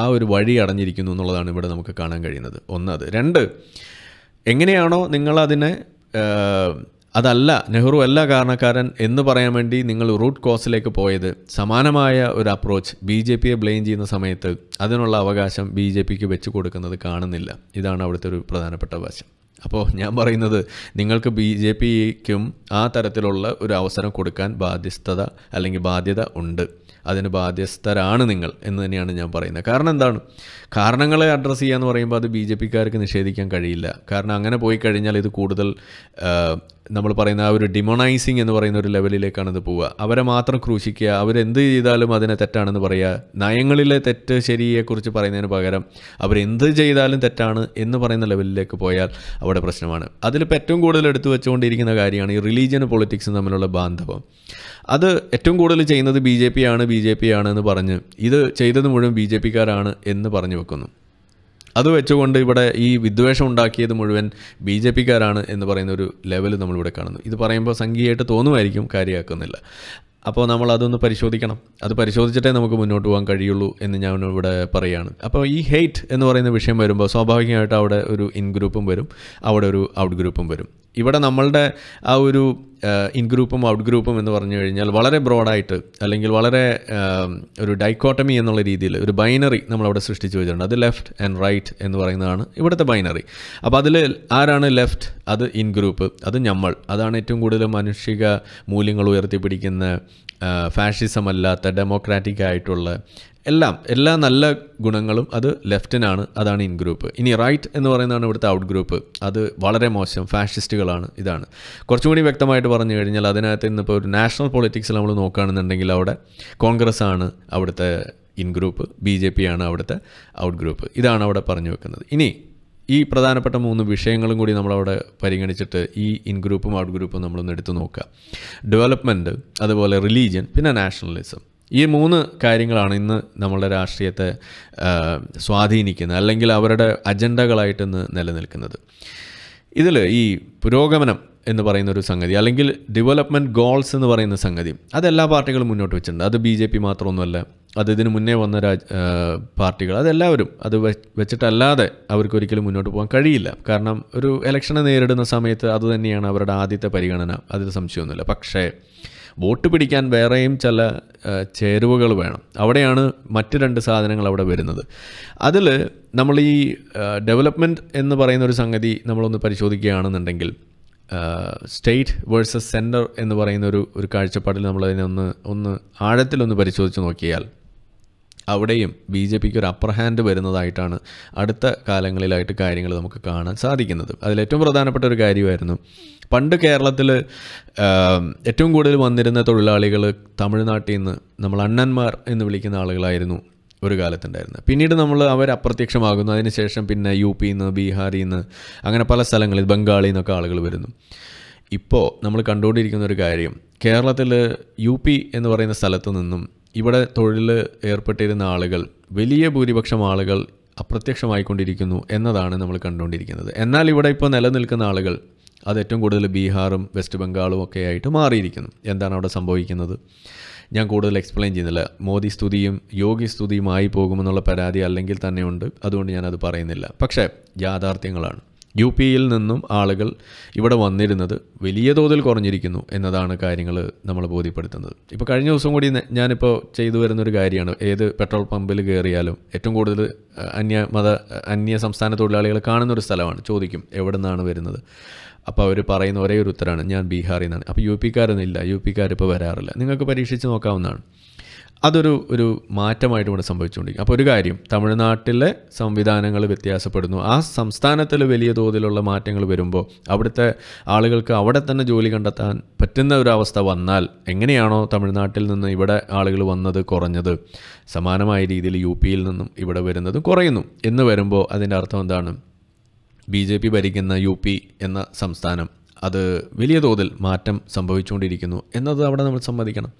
ആ ഒരു വഴി അടഞ്ഞിരിക്കുന്നു എന്നുള്ളതാണ് ഇവിടെ നമുക്ക് കാണാൻ കഴിയുന്നത് ഒന്നത് രണ്ട് എങ്ങനെയാണോ നിങ്ങളതിനെ അതല്ല നെഹ്റു അല്ല കാരണക്കാരൻ എന്ന് പറയാൻ വേണ്ടി നിങ്ങൾ റൂട്ട് കോസിലേക്ക് പോയത് സമാനമായ ഒരു അപ്രോച്ച് ബി ജെ പിയെ ബ്ലെയിം ചെയ്യുന്ന സമയത്ത് അതിനുള്ള അവകാശം ബി ജെ പിക്ക് വെച്ച് കൊടുക്കുന്നത് കാണുന്നില്ല ഇതാണ് അവിടുത്തെ ഒരു പ്രധാനപ്പെട്ട വശം അപ്പോൾ ഞാൻ പറയുന്നത് നിങ്ങൾക്ക് ബി ജെ പിക്കും ആ തരത്തിലുള്ള ഒരു അവസരം കൊടുക്കാൻ ബാധ്യസ്ഥത അല്ലെങ്കിൽ ബാധ്യത ഉണ്ട് അതിന് ബാധ്യസ്ഥരാണ് നിങ്ങൾ എന്ന് തന്നെയാണ് ഞാൻ പറയുന്നത് കാരണം എന്താണ് കാരണങ്ങളെ അഡ്രസ്സ് ചെയ്യുക എന്ന് പറയുമ്പോൾ അത് ബി ജെ പിക്കാർക്ക് നിഷേധിക്കാൻ കഴിയില്ല കാരണം അങ്ങനെ പോയി കഴിഞ്ഞാൽ ഇത് കൂടുതൽ നമ്മൾ പറയുന്ന ആ ഒരു ഡിമോണൈസിങ് എന്ന് പറയുന്ന ഒരു ലെവലിലേക്കാണ് ഇത് പോവുക അവരെ മാത്രം ക്രൂശിക്കുക അവരെന്ത് ചെയ്താലും അതിനെ തെറ്റാണെന്ന് പറയുക നയങ്ങളിലെ തെറ്റ് ശരിയെക്കുറിച്ച് പറയുന്നതിന് പകരം അവരെന്ത് ചെയ്താലും തെറ്റാണ് എന്ന് പറയുന്ന ലെവലിലേക്ക് പോയാൽ അവിടെ പ്രശ്നമാണ് അതിലിപ്പോൾ ഏറ്റവും കൂടുതൽ എടുത്തു വെച്ചുകൊണ്ടിരിക്കുന്ന കാര്യമാണ് ഈ റിലീജിയൻ പൊളിറ്റിക്സും തമ്മിലുള്ള ബാന്ധവം അത് ഏറ്റവും കൂടുതൽ ചെയ്യുന്നത് ബി ജെ പി ആണ് ബി ജെ പി ആണ് എന്ന് പറഞ്ഞ് ഇത് ചെയ്തത് മുഴുവൻ ബി ജെ പിക്കാരാണ് എന്ന് പറഞ്ഞു നിൽക്കുന്നു അത് വെച്ചുകൊണ്ട് ഇവിടെ ഈ വിദ്വേഷം ഉണ്ടാക്കിയത് മുഴുവൻ ബി ജെ പിക്കാരാണ് എന്ന് പറയുന്ന ഒരു ലെവൽ നമ്മളിവിടെ കാണുന്നു ഇത് പറയുമ്പോൾ സംഖ്യയായിട്ട് തോന്നുമായിരിക്കും കാര്യമാക്കുന്നില്ല അപ്പോൾ നമ്മൾ അതൊന്ന് പരിശോധിക്കണം അത് പരിശോധിച്ചിട്ടേ നമുക്ക് മുന്നോട്ട് പോകാൻ കഴിയുള്ളൂ എന്ന് ഞാൻ ഇവിടെ പറയുകയാണ് അപ്പോൾ ഈ ഹെയ്റ്റ് എന്ന് പറയുന്ന വിഷയം വരുമ്പോൾ സ്വാഭാവികമായിട്ട് അവിടെ ഒരു ഇൻ ഗ്രൂപ്പും വരും അവിടെ ഒരു ഔട്ട് ഗ്രൂപ്പും വരും ഇവിടെ നമ്മളുടെ ആ ഒരു ഇൻ ഗ്രൂപ്പും ഔട്ട് ഗ്രൂപ്പും എന്ന് പറഞ്ഞു കഴിഞ്ഞാൽ വളരെ ബ്രോഡായിട്ട് അല്ലെങ്കിൽ വളരെ ഒരു ഡൈക്കോട്ടമി എന്നുള്ള രീതിയിൽ ഒരു ബൈനറി നമ്മളവിടെ സൃഷ്ടിച്ചു വെച്ചിട്ടുണ്ട് അത് ലെഫ്റ്റ് ആൻഡ് റൈറ്റ് എന്ന് പറയുന്നതാണ് ഇവിടുത്തെ ബൈനറി അപ്പോൾ അതിൽ ആരാണ് ലെഫ്റ്റ് അത് ഇൻ ഗ്രൂപ്പ് അത് നമ്മൾ അതാണ് ഏറ്റവും കൂടുതൽ മാനുഷിക മൂല്യങ്ങൾ ഉയർത്തിപ്പിടിക്കുന്ന ഫാഷിസം അല്ലാത്ത ഡെമോക്രാറ്റിക് ആയിട്ടുള്ള എല്ലാം എല്ലാ നല്ല ഗുണങ്ങളും അത് ലെഫ്റ്റിനാണ് അതാണ് ഇൻ ഗ്രൂപ്പ് ഇനി റൈറ്റ് എന്ന് പറയുന്നതാണ് ഇവിടുത്തെ ഔട്ട് ഗ്രൂപ്പ് അത് വളരെ മോശം ഫാഷിസ്റ്റുകളാണ് ഇതാണ് കുറച്ചും കൂടി വ്യക്തമായിട്ട് പറഞ്ഞു കഴിഞ്ഞാൽ അതിനകത്ത് ഇന്നിപ്പോൾ ഒരു നാഷണൽ പൊളിറ്റിക്സിൽ നമ്മൾ നോക്കുകയാണെന്നുണ്ടെങ്കിൽ അവിടെ കോൺഗ്രസ് ആണ് അവിടുത്തെ in group B J P ആണ് അവിടുത്തെ ഔട്ട് ഗ്രൂപ്പ് ഇതാണ് അവിടെ പറഞ്ഞു വെക്കുന്നത് ഇനി ഈ പ്രധാനപ്പെട്ട മൂന്ന് വിഷയങ്ങളും കൂടി നമ്മളവിടെ പരിഗണിച്ചിട്ട് ഈ ഇൻ ഗ്രൂപ്പും ഔട്ട് ഗ്രൂപ്പും നമ്മളൊന്ന് എടുത്തു നോക്കുക ഡെവലപ്മെൻറ്റ് അതുപോലെ റിലീജിയൻ പിന്നെ നാഷണലിസം ഈ മൂന്ന് കാര്യങ്ങളാണ് ഇന്ന് നമ്മളുടെ രാഷ്ട്രീയത്തെ സ്വാധീനിക്കുന്നത് അല്ലെങ്കിൽ അവരുടെ അജണ്ടകളായിട്ട് ഇന്ന് നിലനിൽക്കുന്നത് ഇതിൽ ഈ പുരോഗമനം എന്ന് പറയുന്ന ഒരു സംഗതി അല്ലെങ്കിൽ ഡെവലപ്മെൻറ്റ് ഗോൾസ് എന്ന് പറയുന്ന സംഗതി അതെല്ലാ പാർട്ടികളും മുന്നോട്ട് വെച്ചിട്ടുണ്ട് അത് ബി ജെ പി മാത്രമൊന്നുമല്ല അത് ഇതിന് മുന്നേ വന്ന രാജ് പാർട്ടികൾ അതെല്ലാവരും അത് വെച്ചിട്ടല്ലാതെ അവർക്കൊരിക്കലും മുന്നോട്ട് പോകാൻ കഴിയില്ല കാരണം ഒരു ഇലക്ഷനെ നേരിടുന്ന സമയത്ത് അതുതന്നെയാണ് അവരുടെ ആദ്യത്തെ പരിഗണന അതിൽ സംശയമൊന്നുമില്ല പക്ഷേ വോട്ട് പിടിക്കാൻ വേറെയും ചില ചേരുവകൾ വേണം അവിടെയാണ് മറ്റ് രണ്ട് സാധനങ്ങൾ അവിടെ വരുന്നത് അതിൽ നമ്മൾ ഈ ഡെവലപ്മെൻറ്റ് എന്ന് പറയുന്ന ഒരു സംഗതി നമ്മളൊന്ന് പരിശോധിക്കുകയാണെന്നുണ്ടെങ്കിൽ സ്റ്റേറ്റ് വേഴ്സസ് സെൻറ്റർ എന്ന് പറയുന്ന ഒരു ഒരു കാഴ്ചപ്പാടിൽ നമ്മൾ അതിനെ ഒന്ന് ഒന്ന് ആഴത്തിലൊന്ന് പരിശോധിച്ച് നോക്കിയാൽ അവിടെയും ബി ജെ പിക്ക് ഒരു അപ്പർ ഹാൻഡ് വരുന്നതായിട്ടാണ് അടുത്ത കാലങ്ങളിലായിട്ട് കാര്യങ്ങൾ നമുക്ക് കാണാൻ സാധിക്കുന്നത് അതിലേറ്റവും പ്രധാനപ്പെട്ട ഒരു കാര്യമായിരുന്നു പണ്ട് കേരളത്തിൽ ഏറ്റവും കൂടുതൽ വന്നിരുന്ന തൊഴിലാളികൾ തമിഴ്നാട്ടിൽ നിന്ന് നമ്മൾ അണ്ണന്മാർ എന്ന് വിളിക്കുന്ന ആളുകളായിരുന്നു ഒരു കാലത്തുണ്ടായിരുന്നത് പിന്നീട് നമ്മൾ അവർ അപ്രത്യക്ഷമാകുന്നു അതിനുശേഷം പിന്നെ യു പിയിൽ നിന്ന് ബീഹാറിൽ നിന്ന് അങ്ങനെ പല സ്ഥലങ്ങളിൽ ബംഗാളിൽ നിന്നൊക്കെ ആളുകൾ വരുന്നു ഇപ്പോൾ നമ്മൾ കണ്ടുകൊണ്ടിരിക്കുന്ന ഒരു കാര്യം കേരളത്തിൽ യു പി എന്ന് പറയുന്ന സ്ഥലത്തു നിന്നും ഇവിടെ തൊഴിൽ ഏർപ്പെട്ടിരുന്ന ആളുകൾ വലിയ ഭൂരിപക്ഷം ആളുകൾ അപ്രത്യക്ഷമായിക്കൊണ്ടിരിക്കുന്നു എന്നതാണ് നമ്മൾ കണ്ടുകൊണ്ടിരിക്കുന്നത് എന്നാൽ ഇവിടെ ഇപ്പോൾ നിലനിൽക്കുന്ന ആളുകൾ അത് ഏറ്റവും കൂടുതൽ ബീഹാറും വെസ്റ്റ് ബംഗാളും ഒക്കെ ആയിട്ട് മാറിയിരിക്കുന്നു എന്താണ് അവിടെ സംഭവിക്കുന്നത് ഞാൻ കൂടുതൽ എക്സ്പ്ലെയിൻ ചെയ്യുന്നില്ല മോദി സ്തുതിയും യോഗി സ്തുതിയുമായി പോകുമെന്നുള്ള പരാതി അല്ലെങ്കിൽ തന്നെയുണ്ട് അതുകൊണ്ട് ഞാനത് പറയുന്നില്ല പക്ഷേ യാഥാർത്ഥ്യങ്ങളാണ് യു പിയിൽ നിന്നും ആളുകൾ ഇവിടെ വന്നിരുന്നത് വലിയ തോതിൽ കുറഞ്ഞിരിക്കുന്നു എന്നതാണ് കാര്യങ്ങൾ നമ്മൾ ബോധ്യപ്പെടുത്തുന്നത് ഇപ്പോൾ കഴിഞ്ഞ ദിവസം കൂടി ഞാനിപ്പോൾ ചെയ്തു വരുന്നൊരു കാര്യമാണ് ഏത് പെട്രോൾ പമ്പിൽ കയറിയാലും ഏറ്റവും കൂടുതൽ അന്യ മത അന്യ സംസ്ഥാന തൊഴിലാളികൾ കാണുന്നൊരു സ്ഥലമാണ് ചോദിക്കും എവിടെ നിന്നാണ് വരുന്നത് അപ്പോൾ അവർ പറയുന്ന ഒരേ ഒരു ഉത്തരമാണ് ഞാൻ ബീഹാറിൽ നിന്നാണ് അപ്പോൾ യു പിക്കാരൊന്നും ഇല്ല യു പിക്കാരിപ്പോൾ വരാറില്ല നിങ്ങൾക്ക് പരീക്ഷിച്ച് നോക്കാവുന്നതാണ് അതൊരു ഒരു മാറ്റമായിട്ട് ഇവിടെ സംഭവിച്ചുകൊണ്ടിരിക്കും അപ്പോൾ ഒരു കാര്യം തമിഴ്നാട്ടിലെ സംവിധാനങ്ങൾ വ്യത്യാസപ്പെടുന്നു ആ സംസ്ഥാനത്തിൽ വലിയ തോതിലുള്ള മാറ്റങ്ങൾ വരുമ്പോൾ അവിടുത്തെ ആളുകൾക്ക് അവിടെ തന്നെ ജോലി കണ്ടെത്താൻ പറ്റുന്ന ഒരു അവസ്ഥ വന്നാൽ എങ്ങനെയാണോ തമിഴ്നാട്ടിൽ നിന്ന് ഇവിടെ ആളുകൾ വന്നത് കുറഞ്ഞത് സമാനമായ രീതിയിൽ യു പിയിൽ നിന്നും ഇവിടെ വരുന്നതും കുറയുന്നു എന്ന് വരുമ്പോൾ അതിൻ്റെ അർത്ഥം എന്താണ് ബി ജെ പി ഭരിക്കുന്ന യു പി എന്ന സംസ്ഥാനം അത് വലിയ തോതിൽ മാറ്റം സംഭവിച്ചുകൊണ്ടിരിക്കുന്നു എന്നത് അവിടെ നമ്മൾ സമ്മതിക്കണം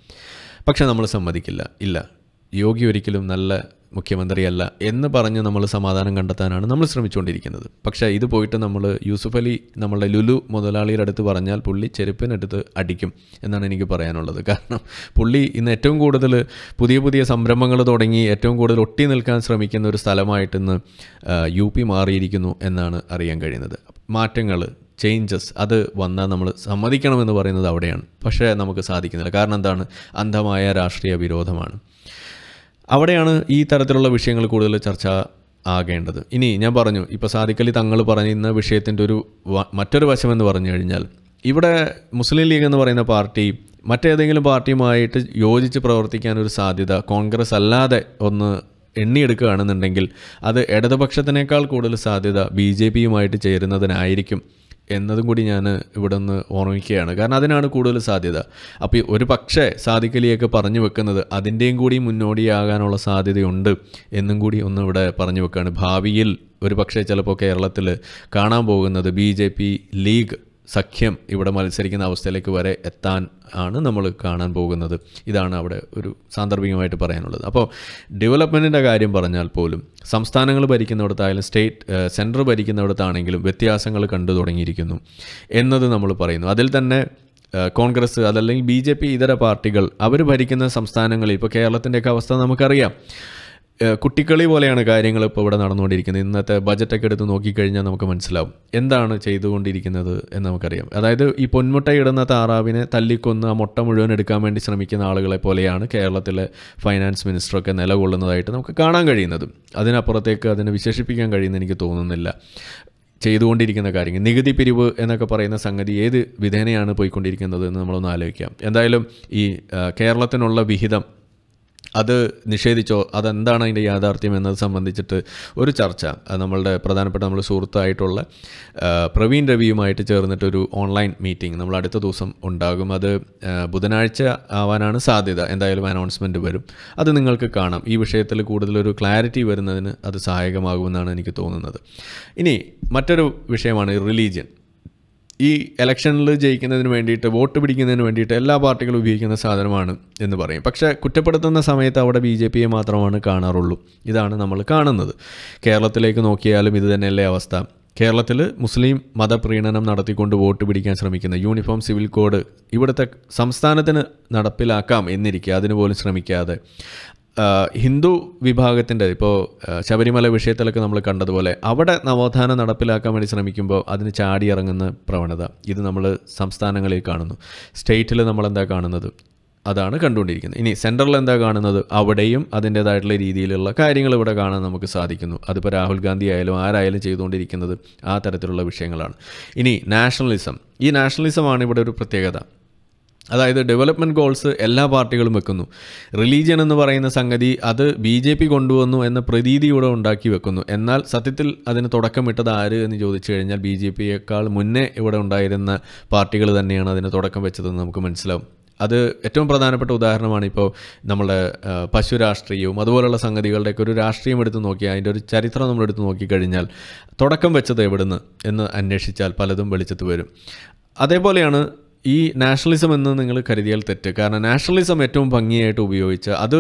പക്ഷെ നമ്മൾ സമ്മതിക്കില്ല ഇല്ല യോഗി ഒരിക്കലും നല്ല മുഖ്യമന്ത്രിയല്ല എന്ന് പറഞ്ഞ് നമ്മൾ സമാധാനം കണ്ടെത്താനാണ് നമ്മൾ ശ്രമിച്ചുകൊണ്ടിരിക്കുന്നത് പക്ഷേ ഇത് പോയിട്ട് നമ്മൾ യൂസുഫ് അലി നമ്മളുടെ ലുലു മുതലാളിയുടെ അടുത്ത് പറഞ്ഞാൽ പുള്ളി ചെരുപ്പിനടുത്ത് അടിക്കും എന്നാണ് എനിക്ക് പറയാനുള്ളത് കാരണം പുള്ളി ഇന്ന് ഏറ്റവും കൂടുതൽ പുതിയ പുതിയ സംരംഭങ്ങൾ തുടങ്ങി ഏറ്റവും കൂടുതൽ ഒട്ടി നിൽക്കാൻ ശ്രമിക്കുന്ന ഒരു സ്ഥലമായിട്ടിന്ന് യു പി മാറിയിരിക്കുന്നു എന്നാണ് അറിയാൻ കഴിയുന്നത് മാറ്റങ്ങൾ ചേഞ്ചസ് അത് വന്നാൽ നമ്മൾ സമ്മതിക്കണമെന്ന് പറയുന്നത് അവിടെയാണ് പക്ഷേ നമുക്ക് സാധിക്കുന്നില്ല കാരണം എന്താണ് അന്ധമായ രാഷ്ട്രീയ വിരോധമാണ് അവിടെയാണ് ഈ തരത്തിലുള്ള വിഷയങ്ങൾ കൂടുതൽ ചർച്ച ആകേണ്ടത് ഇനി ഞാൻ പറഞ്ഞു ഇപ്പോൾ സാദിക്കലി തങ്ങൾ പറയുന്ന വിഷയത്തിൻ്റെ ഒരു മറ്റൊരു വശമെന്ന് പറഞ്ഞു കഴിഞ്ഞാൽ ഇവിടെ മുസ്ലിം ലീഗ് എന്ന് പറയുന്ന പാർട്ടി മറ്റേതെങ്കിലും പാർട്ടിയുമായിട്ട് യോജിച്ച് പ്രവർത്തിക്കാനൊരു സാധ്യത കോൺഗ്രസ് അല്ലാതെ ഒന്ന് എണ്ണിയെടുക്കുകയാണെന്നുണ്ടെങ്കിൽ അത് ഇടതുപക്ഷത്തിനേക്കാൾ കൂടുതൽ സാധ്യത ബി ജെ പിയുമായിട്ട് ചേരുന്നതിനായിരിക്കും എന്നതും കൂടി ഞാൻ ഇവിടെ നിന്ന് ഓർമ്മിക്കുകയാണ് കാരണം അതിനാണ് കൂടുതൽ സാധ്യത അപ്പോൾ ഒരു പക്ഷേ സാധിക്കലിയൊക്കെ പറഞ്ഞു വെക്കുന്നത് അതിൻ്റെയും കൂടി മുന്നോടിയാകാനുള്ള സാധ്യതയുണ്ട് എന്നും കൂടി ഒന്ന് ഇവിടെ പറഞ്ഞു വെക്കുകയാണ് ഭാവിയിൽ ഒരു പക്ഷേ ചിലപ്പോൾ കേരളത്തിൽ കാണാൻ പോകുന്നത് ബി ജെ പി ലീഗ് സഖ്യം ഇവിടെ മത്സരിക്കുന്ന അവസ്ഥയിലേക്ക് വരെ എത്താൻ ആണ് നമ്മൾ കാണാൻ പോകുന്നത് ഇതാണ് അവിടെ ഒരു സാന്ദർഭികമായിട്ട് പറയാനുള്ളത് അപ്പോൾ ഡെവലപ്മെൻറ്റിൻ്റെ കാര്യം പറഞ്ഞാൽ പോലും സംസ്ഥാനങ്ങൾ ഭരിക്കുന്നിടത്തായാലും സ്റ്റേറ്റ് സെൻറ്റർ ഭരിക്കുന്നിടത്താണെങ്കിലും വ്യത്യാസങ്ങൾ കണ്ടു തുടങ്ങിയിരിക്കുന്നു എന്നത് നമ്മൾ പറയുന്നു അതിൽ തന്നെ കോൺഗ്രസ് അതല്ലെങ്കിൽ ബി ജെ പി ഇതര പാർട്ടികൾ അവർ ഭരിക്കുന്ന സംസ്ഥാനങ്ങളിൽ ഇപ്പോൾ കേരളത്തിൻ്റെയൊക്കെ അവസ്ഥ നമുക്കറിയാം കുട്ടിക്കളി പോലെയാണ് കാര്യങ്ങൾ ഇപ്പോൾ ഇവിടെ നടന്നുകൊണ്ടിരിക്കുന്നത് ഇന്നത്തെ ബജറ്റൊക്കെ എടുത്ത് നോക്കിക്കഴിഞ്ഞാൽ നമുക്ക് മനസ്സിലാവും എന്താണ് ചെയ്തുകൊണ്ടിരിക്കുന്നത് എന്ന് നമുക്കറിയാം അതായത് ഈ പൊന്മുട്ട ഇടുന്ന താറാവിനെ തല്ലിക്കൊന്ന് ആ മുട്ട മുഴുവൻ എടുക്കാൻ വേണ്ടി ശ്രമിക്കുന്ന ആളുകളെ പോലെയാണ് കേരളത്തിലെ ഫൈനാൻസ് മിനിസ്റ്ററൊക്കെ നിലകൊള്ളുന്നതായിട്ട് നമുക്ക് കാണാൻ കഴിയുന്നത് അതിനപ്പുറത്തേക്ക് അതിനെ വിശേഷിപ്പിക്കാൻ കഴിയുന്ന എനിക്ക് തോന്നുന്നില്ല ചെയ്തുകൊണ്ടിരിക്കുന്ന കാര്യങ്ങൾ നികുതി പിരിവ് എന്നൊക്കെ പറയുന്ന സംഗതി ഏത് വിധേനയാണ് പോയിക്കൊണ്ടിരിക്കുന്നത് എന്ന് നമ്മളൊന്ന് ആലോചിക്കാം എന്തായാലും ഈ കേരളത്തിനുള്ള വിഹിതം അത് നിഷേധിച്ചോ അതെന്താണ് അതിൻ്റെ യാഥാർത്ഥ്യം എന്നത് സംബന്ധിച്ചിട്ട് ഒരു ചർച്ച നമ്മളുടെ പ്രധാനപ്പെട്ട നമ്മുടെ സുഹൃത്തായിട്ടുള്ള പ്രവീൺ രവിയുമായിട്ട് ചേർന്നിട്ടൊരു ഓൺലൈൻ മീറ്റിംഗ് നമ്മൾ അടുത്ത ദിവസം ഉണ്ടാകും അത് ബുധനാഴ്ച ആവാനാണ് സാധ്യത എന്തായാലും അനൗൺസ്മെൻറ്റ് വരും അത് നിങ്ങൾക്ക് കാണാം ഈ വിഷയത്തിൽ കൂടുതലൊരു ക്ലാരിറ്റി വരുന്നതിന് അത് സഹായകമാകുമെന്നാണ് എനിക്ക് തോന്നുന്നത് ഇനി മറ്റൊരു വിഷയമാണ് റിലീജിയൻ ഈ ഇലക്ഷനിൽ ജയിക്കുന്നതിന് വേണ്ടിയിട്ട് വോട്ട് പിടിക്കുന്നതിന് വേണ്ടിയിട്ട് എല്ലാ പാർട്ടികളും ഉപയോഗിക്കുന്ന സാധനമാണ് എന്ന് പറയും പക്ഷേ കുറ്റപ്പെടുത്തുന്ന സമയത്ത് അവിടെ ബി ജെ പിയെ മാത്രമാണ് കാണാറുള്ളൂ ഇതാണ് നമ്മൾ കാണുന്നത് കേരളത്തിലേക്ക് നോക്കിയാലും ഇത് തന്നെയല്ലേ അവസ്ഥ കേരളത്തിൽ മുസ്ലിം മതപ്രീണനം നടത്തിക്കൊണ്ട് വോട്ട് പിടിക്കാൻ ശ്രമിക്കുന്ന യൂണിഫോം സിവിൽ കോഡ് ഇവിടുത്തെ സംസ്ഥാനത്തിന് നടപ്പിലാക്കാം എന്നിരിക്കെ അതിനുപോലും ശ്രമിക്കാതെ ഹിന്ദു വിഭാഗത്തിൻ്റെ ഇപ്പോൾ ശബരിമല വിഷയത്തിലൊക്കെ നമ്മൾ കണ്ടതുപോലെ അവിടെ നവോത്ഥാനം നടപ്പിലാക്കാൻ വേണ്ടി ശ്രമിക്കുമ്പോൾ അതിന് ചാടിയിറങ്ങുന്ന പ്രവണത ഇത് നമ്മൾ സംസ്ഥാനങ്ങളിൽ കാണുന്നു സ്റ്റേറ്റിൽ നമ്മൾ എന്താ കാണുന്നത് അതാണ് കണ്ടുകൊണ്ടിരിക്കുന്നത് ഇനി സെൻട്രലിൽ എന്താ കാണുന്നത് അവിടെയും അതിൻ്റേതായിട്ടുള്ള രീതിയിലുള്ള കാര്യങ്ങൾ ഇവിടെ കാണാൻ നമുക്ക് സാധിക്കുന്നു അതിപ്പോൾ രാഹുൽ ഗാന്ധി ആയാലും ആരായാലും ചെയ്തുകൊണ്ടിരിക്കുന്നത് ആ തരത്തിലുള്ള വിഷയങ്ങളാണ് ഇനി നാഷണലിസം ഈ നാഷണലിസമാണ് ഇവിടെ ഒരു പ്രത്യേകത അതായത് ഡെവലപ്മെൻറ്റ് ഗോൾസ് എല്ലാ പാർട്ടികളും വെക്കുന്നു റിലീജിയൻ എന്ന് പറയുന്ന സംഗതി അത് ബി ജെ പി കൊണ്ടുവന്നു എന്ന പ്രതീതിയോടെ ഉണ്ടാക്കി വെക്കുന്നു എന്നാൽ സത്യത്തിൽ അതിന് തുടക്കമിട്ടത് ആര് എന്ന് ചോദിച്ചു കഴിഞ്ഞാൽ ബി ജെ പിയേക്കാൾ മുന്നേ ഇവിടെ ഉണ്ടായിരുന്ന പാർട്ടികൾ തന്നെയാണ് അതിന് തുടക്കം വെച്ചതെന്ന് നമുക്ക് മനസ്സിലാവും അത് ഏറ്റവും പ്രധാനപ്പെട്ട ഉദാഹരണമാണ് ഇപ്പോൾ നമ്മുടെ പശു രാഷ്ട്രീയവും അതുപോലുള്ള സംഗതികളുടെയൊക്കെ ഒരു രാഷ്ട്രീയം എടുത്ത് നോക്കിയാൽ അതിൻ്റെ ഒരു ചരിത്രം നമ്മൾ എടുത്ത് നോക്കിക്കഴിഞ്ഞാൽ തുടക്കം വെച്ചത് എവിടുന്ന് എന്ന് അന്വേഷിച്ചാൽ പലതും വെളിച്ചത്ത് വരും അതേപോലെയാണ് ഈ നാഷണലിസം എന്ന് നിങ്ങൾ കരുതിയാൽ തെറ്റ് കാരണം നാഷണലിസം ഏറ്റവും ഭംഗിയായിട്ട് ഉപയോഗിച്ച് അത്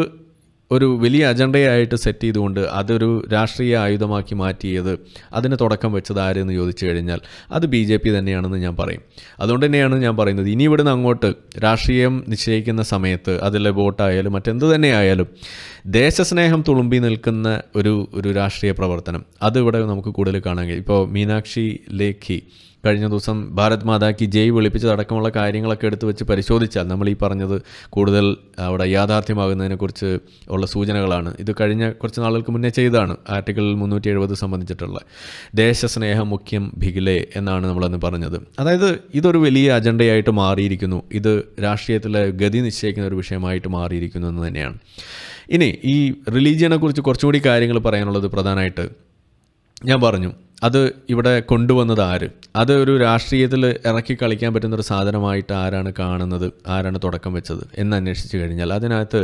ഒരു വലിയ അജണ്ടയായിട്ട് സെറ്റ് ചെയ്തുകൊണ്ട് അതൊരു രാഷ്ട്രീയ ആയുധമാക്കി മാറ്റിയത് അതിന് തുടക്കം വെച്ചത് ആരെന്ന് ചോദിച്ചു കഴിഞ്ഞാൽ അത് ബി ജെ പി തന്നെയാണെന്ന് ഞാൻ പറയും അതുകൊണ്ട് തന്നെയാണ് ഞാൻ പറയുന്നത് ഇനി ഇവിടുന്ന് അങ്ങോട്ട് രാഷ്ട്രീയം നിശ്ചയിക്കുന്ന സമയത്ത് അതിലെ വോട്ടായാലും മറ്റെന്ത് തന്നെ ആയാലും ദേശസ്നേഹം തുളുമ്പി നിൽക്കുന്ന ഒരു ഒരു രാഷ്ട്രീയ പ്രവർത്തനം അത് ഇവിടെ നമുക്ക് കൂടുതൽ കാണാൻ കഴിയും ഇപ്പോൾ മീനാക്ഷി ലേഖി കഴിഞ്ഞ ദിവസം ഭാരത് മാതാക്ക് ജയ് വിളിപ്പിച്ചതടക്കമുള്ള കാര്യങ്ങളൊക്കെ എടുത്തു വെച്ച് പരിശോധിച്ചാൽ നമ്മൾ ഈ പറഞ്ഞത് കൂടുതൽ അവിടെ യാഥാർത്ഥ്യമാകുന്നതിനെക്കുറിച്ച് ഉള്ള സൂചനകളാണ് ഇത് കഴിഞ്ഞ കുറച്ച് നാളുകൾക്ക് മുന്നേ ചെയ്തതാണ് ആർട്ടിക്കിൾ മുന്നൂറ്റി എഴുപത് സംബന്ധിച്ചിട്ടുള്ള ദേശസ്നേഹം മുഖ്യം ഭിഗിലെ എന്നാണ് നമ്മളന്ന് പറഞ്ഞത് അതായത് ഇതൊരു വലിയ അജണ്ടയായിട്ട് മാറിയിരിക്കുന്നു ഇത് രാഷ്ട്രീയത്തിലെ ഗതി നിശ്ചയിക്കുന്ന ഒരു വിഷയമായിട്ട് മാറിയിരിക്കുന്നു എന്ന് തന്നെയാണ് ഇനി ഈ റിലീജിയനെക്കുറിച്ച് കുറച്ചുകൂടി കാര്യങ്ങൾ പറയാനുള്ളത് പ്രധാനമായിട്ട് ഞാൻ പറഞ്ഞു അത് ഇവിടെ കൊണ്ടുവന്നത് ആര് അത് ഒരു രാഷ്ട്രീയത്തിൽ ഇറക്കി കളിക്കാൻ പറ്റുന്ന ഒരു സാധനമായിട്ട് ആരാണ് കാണുന്നത് ആരാണ് തുടക്കം വെച്ചത് എന്ന് അന്വേഷിച്ച് കഴിഞ്ഞാൽ അതിനകത്ത്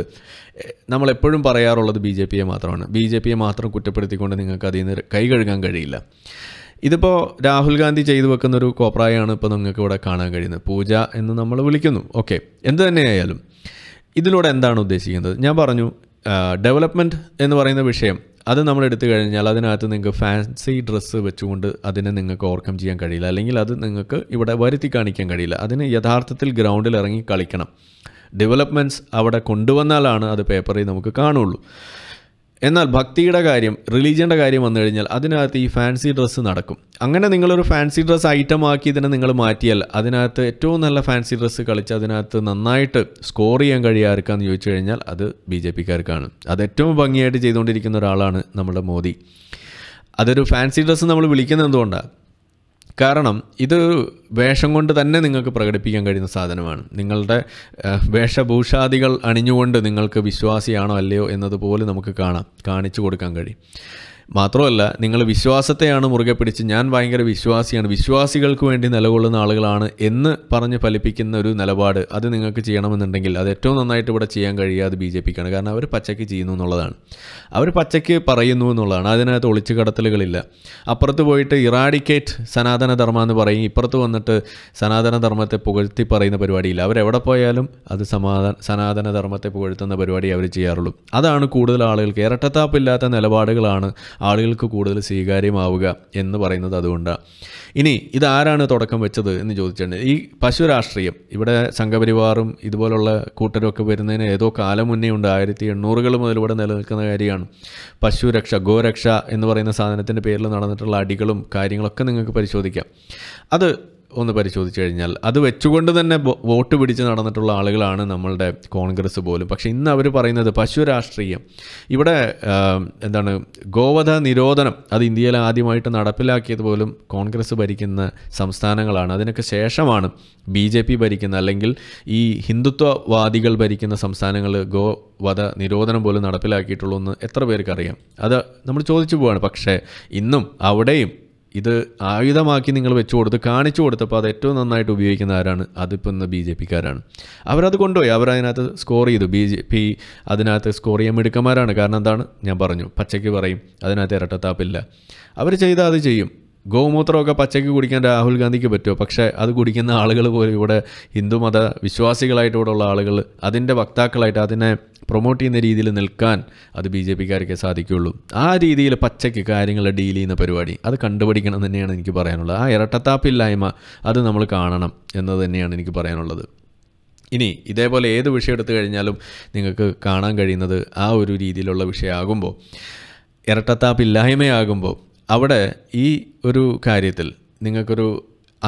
നമ്മളെപ്പോഴും പറയാറുള്ളത് ബി ജെ പിയെ മാത്രമാണ് ബി ജെ പിയെ മാത്രം കുറ്റപ്പെടുത്തിക്കൊണ്ട് നിങ്ങൾക്ക് അതിൽ നിന്ന് കൈ കഴുകാൻ കഴിയില്ല ഇതിപ്പോൾ രാഹുൽ ഗാന്ധി ചെയ്തു വെക്കുന്ന ഒരു കോപ്രായാണ് ഇപ്പോൾ നിങ്ങൾക്ക് ഇവിടെ കാണാൻ കഴിയുന്നത് പൂജ എന്ന് നമ്മൾ വിളിക്കുന്നു ഓക്കെ എന്ത് തന്നെയായാലും ഇതിലൂടെ എന്താണ് ഉദ്ദേശിക്കുന്നത് ഞാൻ പറഞ്ഞു ഡെവലപ്മെൻറ്റ് എന്ന് പറയുന്ന വിഷയം അത് നമ്മൾ എടുത്തു കഴിഞ്ഞാൽ അതിനകത്ത് നിങ്ങൾക്ക് ഫാൻസി ഡ്രസ്സ് വെച്ചുകൊണ്ട് അതിനെ നിങ്ങൾക്ക് ഓവർകം ചെയ്യാൻ കഴിയില്ല അല്ലെങ്കിൽ അത് നിങ്ങൾക്ക് ഇവിടെ വരുത്തി കാണിക്കാൻ കഴിയില്ല അതിന് യഥാർത്ഥത്തിൽ ഗ്രൗണ്ടിൽ ഇറങ്ങി കളിക്കണം ഡെവലപ്മെൻറ്റ്സ് അവിടെ കൊണ്ടുവന്നാലാണ് അത് പേപ്പറിൽ നമുക്ക് കാണുള്ളൂ എന്നാൽ ഭക്തിയുടെ കാര്യം റിലീജിയൻ്റെ കാര്യം വന്നു കഴിഞ്ഞാൽ അതിനകത്ത് ഈ ഫാൻസി ഡ്രസ്സ് നടക്കും അങ്ങനെ നിങ്ങളൊരു ഫാൻസി ഡ്രസ്സ് ഐറ്റം ആക്കി ഇതിനെ നിങ്ങൾ മാറ്റിയാൽ അതിനകത്ത് ഏറ്റവും നല്ല ഫാൻസി ഡ്രസ്സ് കളിച്ച് അതിനകത്ത് നന്നായിട്ട് സ്കോർ ചെയ്യാൻ കഴിയാർക്കാന്ന് ചോദിച്ചു കഴിഞ്ഞാൽ അത് ബി ജെ പിക്കാർക്കാണ് അത് ഏറ്റവും ഭംഗിയായിട്ട് ചെയ്തുകൊണ്ടിരിക്കുന്ന ഒരാളാണ് നമ്മുടെ മോദി അതൊരു ഫാൻസി ഡ്രസ്സ് നമ്മൾ വിളിക്കുന്നത് എന്തുകൊണ്ടാണ് കാരണം ഇത് വേഷം കൊണ്ട് തന്നെ നിങ്ങൾക്ക് പ്രകടിപ്പിക്കാൻ കഴിയുന്ന സാധനമാണ് നിങ്ങളുടെ വേഷഭൂഷാദികൾ അണിഞ്ഞുകൊണ്ട് നിങ്ങൾക്ക് വിശ്വാസിയാണോ അല്ലയോ എന്നതുപോലെ നമുക്ക് കാണാം കാണിച്ചു കൊടുക്കാൻ കഴിയും മാത്രമല്ല നിങ്ങൾ വിശ്വാസത്തെയാണ് മുറുകെ പിടിച്ച് ഞാൻ ഭയങ്കര വിശ്വാസിയാണ് വിശ്വാസികൾക്ക് വേണ്ടി നിലകൊള്ളുന്ന ആളുകളാണ് എന്ന് പറഞ്ഞ് ഫലിപ്പിക്കുന്ന ഒരു നിലപാട് അത് നിങ്ങൾക്ക് ചെയ്യണമെന്നുണ്ടെങ്കിൽ അത് ഏറ്റവും നന്നായിട്ട് ഇവിടെ ചെയ്യാൻ കഴിയാതെ ബി ജെ പിക്കാണ് കാരണം അവർ പച്ചയ്ക്ക് ചെയ്യുന്നു എന്നുള്ളതാണ് അവർ പച്ചയ്ക്ക് പറയുന്നു എന്നുള്ളതാണ് അതിനകത്ത് ഒളിച്ചു കടത്തലുകളില്ല അപ്പുറത്ത് പോയിട്ട് ഇറാഡിക്കേറ്റ് സനാതനധർമ്മ എന്ന് പറയും ഇപ്പുറത്ത് വന്നിട്ട് സനാതനധർമ്മത്തെ പുകഴ്ത്തി പറയുന്ന പരിപാടിയില്ല അവരെവിടെ പോയാലും അത് സമാധാന സനാതനധർമ്മത്തെ പുകഴ്ത്തുന്ന പരിപാടി അവർ ചെയ്യാറുള്ളൂ അതാണ് കൂടുതൽ ആളുകൾക്ക് ഇരട്ടത്താപ്പില്ലാത്ത നിലപാടുകളാണ് ആളുകൾക്ക് കൂടുതൽ സ്വീകാര്യമാവുക എന്ന് പറയുന്നത് അതുകൊണ്ടാണ് ഇനി ഇതാരാണ് തുടക്കം വെച്ചത് എന്ന് ചോദിച്ചിട്ടുണ്ട് ഈ പശു രാഷ്ട്രീയം ഇവിടെ സംഘപരിവാറും ഇതുപോലുള്ള കൂട്ടരൊക്കെ വരുന്നതിന് ഏതോ കാലം മുന്നേ ഉണ്ട് ആയിരത്തി എണ്ണൂറുകൾ മുതൽ ഇവിടെ നിലനിൽക്കുന്ന കാര്യമാണ് പശുരക്ഷ ഗോരക്ഷ എന്ന് പറയുന്ന സാധനത്തിൻ്റെ പേരിൽ നടന്നിട്ടുള്ള അടികളും കാര്യങ്ങളൊക്കെ നിങ്ങൾക്ക് പരിശോധിക്കാം അത് ഒന്ന് പരിശോധിച്ച് കഴിഞ്ഞാൽ അത് വെച്ചുകൊണ്ട് തന്നെ വോട്ട് പിടിച്ച് നടന്നിട്ടുള്ള ആളുകളാണ് നമ്മളുടെ കോൺഗ്രസ് പോലും പക്ഷെ ഇന്ന് അവർ പറയുന്നത് പശു രാഷ്ട്രീയം ഇവിടെ എന്താണ് ഗോവധ നിരോധനം അത് ഇന്ത്യയിൽ ആദ്യമായിട്ട് നടപ്പിലാക്കിയത് പോലും കോൺഗ്രസ് ഭരിക്കുന്ന സംസ്ഥാനങ്ങളാണ് അതിനൊക്കെ ശേഷമാണ് ബി ജെ പി ഭരിക്കുന്ന അല്ലെങ്കിൽ ഈ ഹിന്ദുത്വവാദികൾ ഭരിക്കുന്ന സംസ്ഥാനങ്ങൾ ഗോ വധ നിരോധനം പോലും നടപ്പിലാക്കിയിട്ടുള്ളൂ എന്ന് എത്ര പേർക്കറിയാം അത് നമ്മൾ ചോദിച്ചു പോവാണ് പക്ഷേ ഇന്നും അവിടെയും ഇത് ആയുധമാക്കി നിങ്ങൾ വെച്ചു കൊടുത്ത് കാണിച്ചു കൊടുത്തപ്പോൾ അത് ഏറ്റവും നന്നായിട്ട് ഉപയോഗിക്കുന്ന ആരാണ് അതിപ്പോൾ ഇന്ന് ബി ജെ പിക്കാരാണ് അവരത് കൊണ്ടുപോയി അവർ അതിനകത്ത് സ്കോർ ചെയ്തു ബി ജെ പി അതിനകത്ത് സ്കോർ ചെയ്യാൻ മിടുക്കന്മാരാണ് കാരണം എന്താണ് ഞാൻ പറഞ്ഞു പച്ചയ്ക്ക് പറയും അതിനകത്ത് ഇരട്ടത്താപ്പില്ല അവർ ചെയ്താൽ അത് ചെയ്യും ഗോമൂത്രമൊക്കെ പച്ചയ്ക്ക് കുടിക്കാൻ രാഹുൽ ഗാന്ധിക്ക് പറ്റുമോ പക്ഷേ അത് കുടിക്കുന്ന ആളുകൾ പോലും ഇവിടെ ഹിന്ദുമത വിശ്വാസികളായിട്ട് ഇവിടെ ഉള്ള ആളുകൾ അതിൻ്റെ വക്താക്കളായിട്ട് അതിനെ പ്രൊമോട്ട് ചെയ്യുന്ന രീതിയിൽ നിൽക്കാൻ അത് ബി ജെ പിക്കാർക്കേ സാധിക്കുകയുള്ളൂ ആ രീതിയിൽ പച്ചയ്ക്ക് കാര്യങ്ങൾ ഡീൽ ചെയ്യുന്ന പരിപാടി അത് കണ്ടുപിടിക്കണം തന്നെയാണ് എനിക്ക് പറയാനുള്ളത് ആ ഇരട്ടത്താപ്പില്ലായ്മ അത് നമ്മൾ കാണണം എന്നത് തന്നെയാണ് എനിക്ക് പറയാനുള്ളത് ഇനി ഇതേപോലെ ഏത് വിഷയം എടുത്തു കഴിഞ്ഞാലും നിങ്ങൾക്ക് കാണാൻ കഴിയുന്നത് ആ ഒരു രീതിയിലുള്ള വിഷയമാകുമ്പോൾ ഇരട്ടത്താപ്പില്ലായ്മയാകുമ്പോൾ അവിടെ ഈ ഒരു കാര്യത്തിൽ നിങ്ങൾക്കൊരു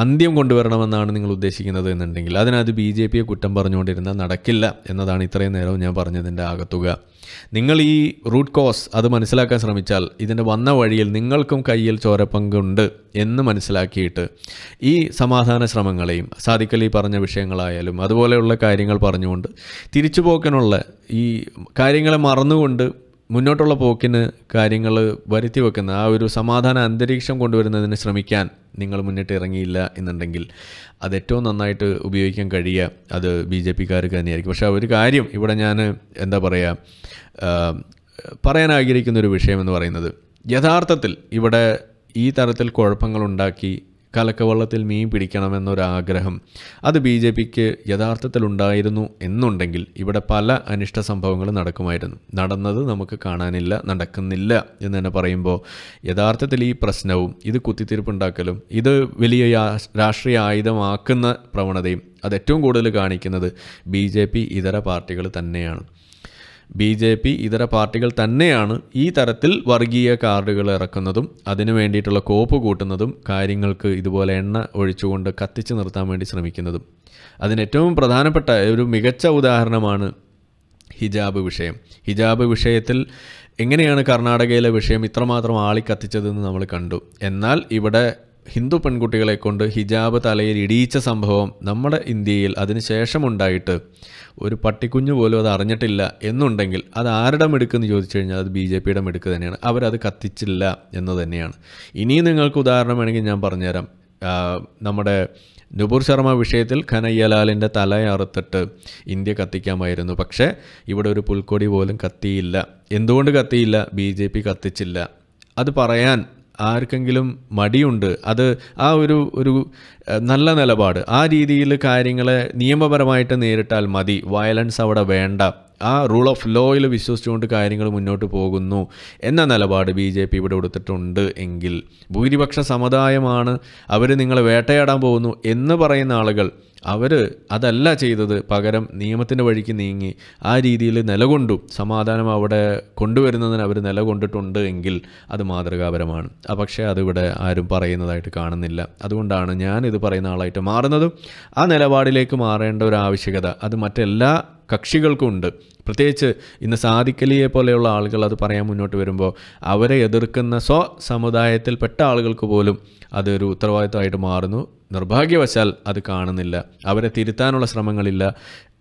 അന്ത്യം കൊണ്ടുവരണമെന്നാണ് നിങ്ങൾ ഉദ്ദേശിക്കുന്നത് എന്നുണ്ടെങ്കിൽ അതിനകത്ത് ബി ജെ പിയെ കുറ്റം പറഞ്ഞുകൊണ്ടിരുന്നാൽ നടക്കില്ല എന്നതാണ് ഇത്രയും നേരവും ഞാൻ പറഞ്ഞതിൻ്റെ ആകത്തുക നിങ്ങൾ ഈ റൂട്ട് കോസ് അത് മനസ്സിലാക്കാൻ ശ്രമിച്ചാൽ ഇതിൻ്റെ വന്ന വഴിയിൽ നിങ്ങൾക്കും കയ്യിൽ ചോരപ്പങ്കുണ്ട് എന്ന് മനസ്സിലാക്കിയിട്ട് ഈ സമാധാന ശ്രമങ്ങളെയും സാധിക്കലി പറഞ്ഞ വിഷയങ്ങളായാലും അതുപോലെയുള്ള കാര്യങ്ങൾ പറഞ്ഞുകൊണ്ട് തിരിച്ചുപോക്കനുള്ള ഈ കാര്യങ്ങളെ മറന്നുകൊണ്ട് മുന്നോട്ടുള്ള പോക്കിന് കാര്യങ്ങൾ വരുത്തി വെക്കുന്ന ആ ഒരു സമാധാന അന്തരീക്ഷം കൊണ്ടുവരുന്നതിന് ശ്രമിക്കാൻ നിങ്ങൾ മുന്നിട്ട് ഇറങ്ങിയില്ല എന്നുണ്ടെങ്കിൽ അത് ഏറ്റവും നന്നായിട്ട് ഉപയോഗിക്കാൻ കഴിയുക അത് ബി ജെ പിക്കാർക്ക് തന്നെയായിരിക്കും പക്ഷേ ഒരു കാര്യം ഇവിടെ ഞാൻ എന്താ പറയുക പറയാൻ ആഗ്രഹിക്കുന്ന ഒരു വിഷയം എന്ന് പറയുന്നത് യഥാർത്ഥത്തിൽ ഇവിടെ ഈ തരത്തിൽ കുഴപ്പങ്ങളുണ്ടാക്കി കലക്കവള്ളത്തിൽ മീൻ പിടിക്കണമെന്നൊരാഗ്രഹം അത് ബി ജെ പിക്ക് യഥാർത്ഥത്തിലുണ്ടായിരുന്നു എന്നുണ്ടെങ്കിൽ ഇവിടെ പല അനിഷ്ട സംഭവങ്ങളും നടക്കുമായിരുന്നു നടന്നത് നമുക്ക് കാണാനില്ല നടക്കുന്നില്ല എന്ന് തന്നെ പറയുമ്പോൾ യഥാർത്ഥത്തിൽ ഈ പ്രശ്നവും ഇത് കുത്തിത്തിരിപ്പുണ്ടാക്കലും ഇത് വലിയ രാഷ്ട്രീയ ആയുധമാക്കുന്ന പ്രവണതയും അത് ഏറ്റവും കൂടുതൽ കാണിക്കുന്നത് ബി ജെ പി ഇതര പാർട്ടികൾ തന്നെയാണ് ബി ജെ പി ഇതര പാർട്ടികൾ തന്നെയാണ് ഈ തരത്തിൽ വർഗീയ കാർഡുകൾ ഇറക്കുന്നതും അതിനു വേണ്ടിയിട്ടുള്ള കോപ്പ് കൂട്ടുന്നതും കാര്യങ്ങൾക്ക് ഇതുപോലെ എണ്ണ ഒഴിച്ചുകൊണ്ട് കത്തിച്ചു നിർത്താൻ വേണ്ടി ശ്രമിക്കുന്നതും അതിന് ഏറ്റവും പ്രധാനപ്പെട്ട ഒരു മികച്ച ഉദാഹരണമാണ് ഹിജാബ് വിഷയം ഹിജാബ് വിഷയത്തിൽ എങ്ങനെയാണ് കർണാടകയിലെ വിഷയം ഇത്രമാത്രം ആളിക്കത്തിച്ചതെന്ന് നമ്മൾ കണ്ടു എന്നാൽ ഇവിടെ ഹിന്ദു പെൺകുട്ടികളെ കൊണ്ട് ഹിജാബ് തലയിൽ ഇടിയിച്ച സംഭവം നമ്മുടെ ഇന്ത്യയിൽ അതിനുശേഷമുണ്ടായിട്ട് ഒരു പട്ടിക്കുഞ്ഞു പോലും അത് അറിഞ്ഞിട്ടില്ല എന്നുണ്ടെങ്കിൽ അത് ആരുടെ മിടുക്കെന്ന് ചോദിച്ചു കഴിഞ്ഞാൽ അത് ബി ജെ പിയുടെ മെടുക്ക് തന്നെയാണ് അവരത് കത്തിച്ചില്ല എന്ന് തന്നെയാണ് ഇനി നിങ്ങൾക്ക് ഉദാഹരണം വേണമെങ്കിൽ ഞാൻ പറഞ്ഞുതരാം നമ്മുടെ നുപൂർ ശർമ്മ വിഷയത്തിൽ കനയ്യലാലിൻ്റെ തലയറുത്തിട്ട് ഇന്ത്യ കത്തിക്കാമായിരുന്നു പക്ഷേ ഇവിടെ ഒരു പുൽക്കൊടി പോലും കത്തിയില്ല എന്തുകൊണ്ട് കത്തിയില്ല ബി ജെ പി കത്തിച്ചില്ല അത് പറയാൻ ആർക്കെങ്കിലും മടിയുണ്ട് അത് ആ ഒരു ഒരു നല്ല നിലപാട് ആ രീതിയിൽ കാര്യങ്ങളെ നിയമപരമായിട്ട് നേരിട്ടാൽ മതി വയലൻസ് അവിടെ വേണ്ട ആ റൂൾ ഓഫ് ലോയിൽ വിശ്വസിച്ചുകൊണ്ട് കാര്യങ്ങൾ മുന്നോട്ട് പോകുന്നു എന്ന നിലപാട് ബി ജെ പി ഇവിടെ കൊടുത്തിട്ടുണ്ട് എങ്കിൽ ഭൂരിപക്ഷ സമുദായമാണ് അവർ നിങ്ങളെ വേട്ടയാടാൻ പോകുന്നു എന്ന് പറയുന്ന ആളുകൾ അവർ അതല്ല ചെയ്തത് പകരം നിയമത്തിൻ്റെ വഴിക്ക് നീങ്ങി ആ രീതിയിൽ നിലകൊണ്ടു സമാധാനം അവിടെ കൊണ്ടുവരുന്നതിന് അവർ നിലകൊണ്ടിട്ടുണ്ട് എങ്കിൽ അത് മാതൃകാപരമാണ് പക്ഷേ അതിവിടെ ആരും പറയുന്നതായിട്ട് കാണുന്നില്ല അതുകൊണ്ടാണ് ഞാനിത് പറയുന്ന ആളായിട്ട് മാറുന്നതും ആ നിലപാടിലേക്ക് മാറേണ്ട ഒരു ആവശ്യകത അത് മറ്റെല്ലാ കക്ഷികൾക്കും ഉണ്ട് പ്രത്യേകിച്ച് ഇന്ന് സാധിക്കലിയെ പോലെയുള്ള ആളുകൾ അത് പറയാൻ മുന്നോട്ട് വരുമ്പോൾ അവരെ എതിർക്കുന്ന സ്വ സമുദായത്തിൽപ്പെട്ട ആളുകൾക്ക് പോലും അതൊരു ഉത്തരവാദിത്തമായിട്ട് മാറുന്നു നിർഭാഗ്യവശാൽ അത് കാണുന്നില്ല അവരെ തിരുത്താനുള്ള ശ്രമങ്ങളില്ല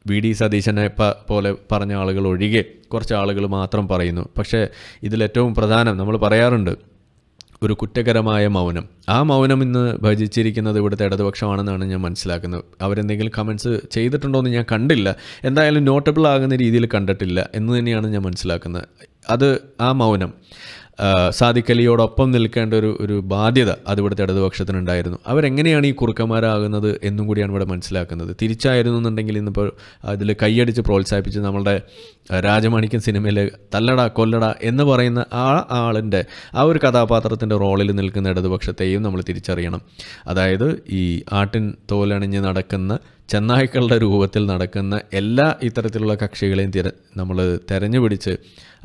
വി ഡി സതീശനെ പോലെ പറഞ്ഞ ആളുകൾ ഒഴികെ കുറച്ച് ആളുകൾ മാത്രം പറയുന്നു പക്ഷേ ഇതിലേറ്റവും പ്രധാനം നമ്മൾ പറയാറുണ്ട് ഒരു കുറ്റകരമായ മൗനം ആ മൗനം ഇന്ന് ഭജിച്ചിരിക്കുന്നത് ഇവിടുത്തെ ഇടതുപക്ഷമാണെന്നാണ് ഞാൻ മനസ്സിലാക്കുന്നത് അവരെന്തെങ്കിലും കമൻസ് ചെയ്തിട്ടുണ്ടോ എന്ന് ഞാൻ കണ്ടില്ല എന്തായാലും നോട്ടബിൾ ആകുന്ന രീതിയിൽ കണ്ടിട്ടില്ല എന്ന് തന്നെയാണ് ഞാൻ മനസ്സിലാക്കുന്നത് അത് ആ മൗനം സാദിഖലിയോടൊപ്പം നിൽക്കേണ്ട ഒരു ഒരു ബാധ്യത അതിവിടുത്തെ ഇടതുപക്ഷത്തിനുണ്ടായിരുന്നു അവരെങ്ങനെയാണ് ഈ കുറുക്കന്മാരാകുന്നത് എന്നും കൂടിയാണ് ഇവിടെ മനസ്സിലാക്കുന്നത് തിരിച്ചായിരുന്നു എന്നുണ്ടെങ്കിൽ ഇന്നിപ്പോൾ അതിൽ കൈയടിച്ച് പ്രോത്സാഹിപ്പിച്ച് നമ്മളുടെ രാജമാണിക്കൻ സിനിമയിൽ തല്ലട കൊല്ലട എന്ന് പറയുന്ന ആ ആളിൻ്റെ ആ ഒരു കഥാപാത്രത്തിൻ്റെ റോളിൽ നിൽക്കുന്ന ഇടതുപക്ഷത്തെയും നമ്മൾ തിരിച്ചറിയണം അതായത് ഈ ആട്ടിൻ തോലണിഞ്ഞ് നടക്കുന്ന ചെന്നായ്ക്കളുടെ രൂപത്തിൽ നടക്കുന്ന എല്ലാ ഇത്തരത്തിലുള്ള കക്ഷികളെയും തിര നമ്മൾ തെരഞ്ഞു പിടിച്ച്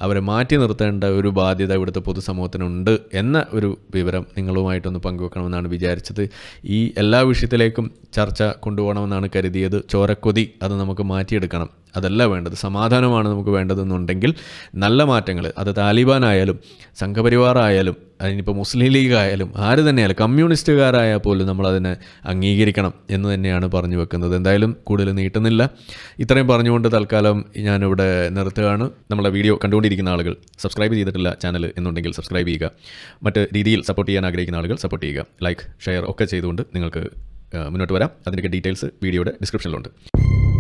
അവരെ മാറ്റി നിർത്തേണ്ട ഒരു ബാധ്യത ഇവിടുത്തെ പൊതുസമൂഹത്തിനുണ്ട് എന്ന ഒരു വിവരം നിങ്ങളുമായിട്ടൊന്ന് പങ്കുവെക്കണമെന്നാണ് വിചാരിച്ചത് ഈ എല്ലാ വിഷയത്തിലേക്കും ചർച്ച കൊണ്ടുപോകണമെന്നാണ് കരുതിയത് ചോരക്കൊതി അത് നമുക്ക് മാറ്റിയെടുക്കണം അതല്ല വേണ്ടത് സമാധാനമാണ് നമുക്ക് വേണ്ടതെന്നുണ്ടെങ്കിൽ നല്ല മാറ്റങ്ങൾ അത് താലിബാനായാലും സംഘപരിവാറായാലും അതിനിപ്പോൾ മുസ്ലിം ലീഗ് ആയാലും ആര് തന്നെയായാലും കമ്മ്യൂണിസ്റ്റുകാരായാൽ പോലും നമ്മളതിനെ അംഗീകരിക്കണം എന്ന് തന്നെയാണ് പറഞ്ഞു വെക്കുന്നത് എന്തായാലും കൂടുതൽ നീട്ടുന്നില്ല ഇത്രയും പറഞ്ഞുകൊണ്ട് തൽക്കാലം ഞാനിവിടെ നിർത്തുകയാണ് നമ്മളെ വീഡിയോ കണ്ടുകൊണ്ടിരിക്കുന്ന ആളുകൾ സബ്സ്ക്രൈബ് ചെയ്തിട്ടില്ല ചാനൽ എന്നുണ്ടെങ്കിൽ സബ്സ്ക്രൈബ് ചെയ്യുക മറ്റ് രീതിയിൽ സപ്പോർട്ട് ചെയ്യാൻ ആഗ്രഹിക്കുന്ന ആളുകൾ സപ്പോർട്ട് ചെയ്യുക ലൈക്ക് ഷെയർ ഒക്കെ ചെയ്തുകൊണ്ട് നിങ്ങൾക്ക് മുന്നോട്ട് വരാം അതിൻ്റെയൊക്കെ ഡീറ്റെയിൽസ് വീഡിയോയുടെ ഡിസ്ക്രിപ്ഷനിലുണ്ട്